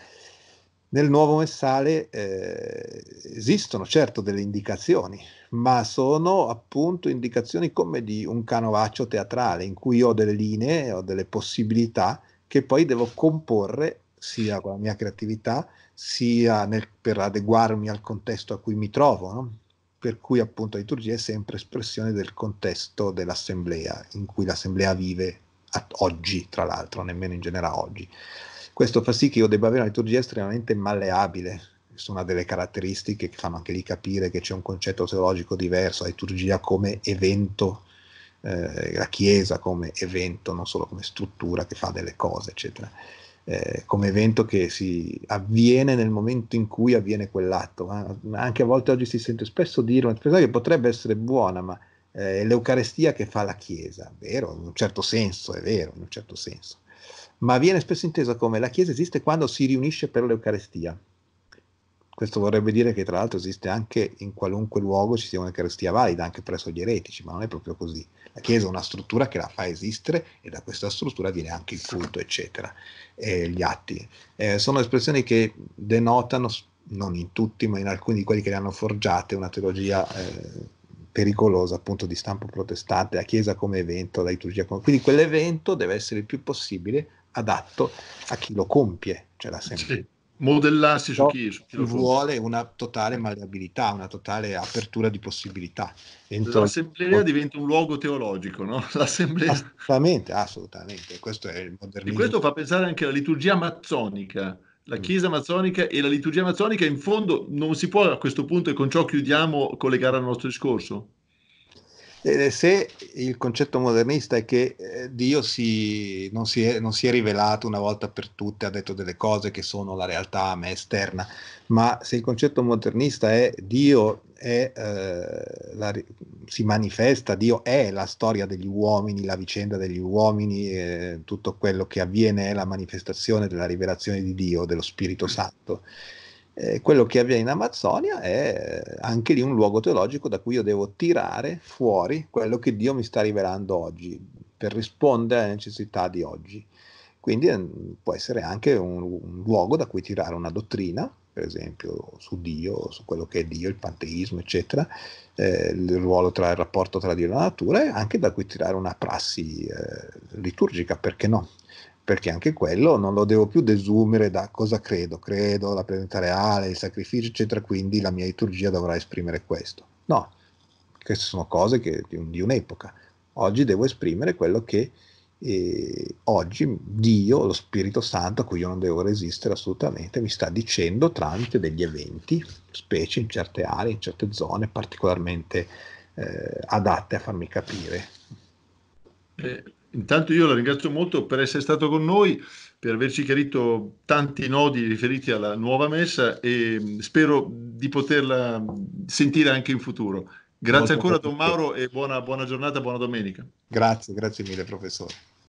Nel nuovo messale eh, esistono certo delle indicazioni, ma sono appunto indicazioni come di un canovaccio teatrale in cui ho delle linee, ho delle possibilità che poi devo comporre sia con la mia creatività sia nel, per adeguarmi al contesto a cui mi trovo, no? per cui appunto la liturgia è sempre espressione del contesto dell'assemblea, in cui l'assemblea vive oggi, tra l'altro, nemmeno in generale oggi. Questo fa sì che io debba avere una liturgia estremamente malleabile, sono una delle caratteristiche che fanno anche lì capire che c'è un concetto teologico diverso, la liturgia come evento, eh, la Chiesa come evento, non solo come struttura che fa delle cose, eccetera eh, come evento che si avviene nel momento in cui avviene quell'atto. Ma anche a volte oggi si sente spesso dire un'espressione che potrebbe essere buona, ma eh, è l'Eucarestia che fa la Chiesa, vero? In un certo senso, è vero, in un certo senso. Ma viene spesso intesa come la Chiesa esiste quando si riunisce per l'Eucarestia. Questo vorrebbe dire che tra l'altro esiste anche in qualunque luogo ci sia un'Eucarestia valida, anche presso gli eretici, ma non è proprio così. La Chiesa è una struttura che la fa esistere e da questa struttura viene anche il culto, eccetera, eh, gli atti. Eh, sono espressioni che denotano, non in tutti, ma in alcuni di quelli che le hanno forgiate, una teologia eh, pericolosa appunto di stampo protestante, la Chiesa come evento, la liturgia come... Quindi quell'evento deve essere il più possibile adatto a chi lo compie, cioè l'assemblea. Sì modellarsi su chi, su chi lo vuole fa. una totale malleabilità, una totale apertura di possibilità. Entro... L'assemblea diventa un luogo teologico, no? L'assemblea... Assolutamente, assolutamente, questo è il modernismo. E questo fa pensare anche alla liturgia amazzonica, la mm. chiesa amazzonica e la liturgia amazzonica in fondo non si può a questo punto e con ciò chiudiamo collegare al nostro discorso? se il concetto modernista è che eh, Dio si, non, si è, non, si è, rivelato una volta per tutte, ha detto delle cose che sono la realtà a me esterna, ma se il concetto modernista è Dio è, eh, la, si manifesta, Dio è la storia degli uomini, la vicenda degli uomini, eh, tutto quello che avviene è la manifestazione della rivelazione di Dio, dello Spirito Santo. Mm eh, quello che avviene in Amazzonia è eh, anche lì un luogo teologico da cui io devo tirare fuori quello che Dio mi sta rivelando oggi, per rispondere alle necessità di oggi. Quindi eh, può essere anche un, un luogo da cui tirare una dottrina, per esempio su Dio, su quello che è Dio, il panteismo, eccetera, eh, il ruolo tra il rapporto tra Dio e la natura, e anche da cui tirare una prassi eh, liturgica, perché no? perché anche quello non lo devo più desumere da cosa credo, credo, la presenza reale, il sacrificio, eccetera, quindi la mia liturgia dovrà esprimere questo. No, queste sono cose che, di un'epoca. Oggi devo esprimere quello che eh, oggi Dio, lo Spirito Santo, a cui io non devo resistere assolutamente, mi sta dicendo tramite degli eventi, specie in certe aree, in certe zone particolarmente eh, adatte a farmi capire. Eh, Intanto io la ringrazio molto per essere stato con noi, per averci chiarito tanti nodi riferiti alla nuova messa e mm, spero di poterla mm, sentire anche in futuro. Grazie molto ancora Don Mauro e buona, buona giornata, buona domenica. Grazie, grazie mille professore.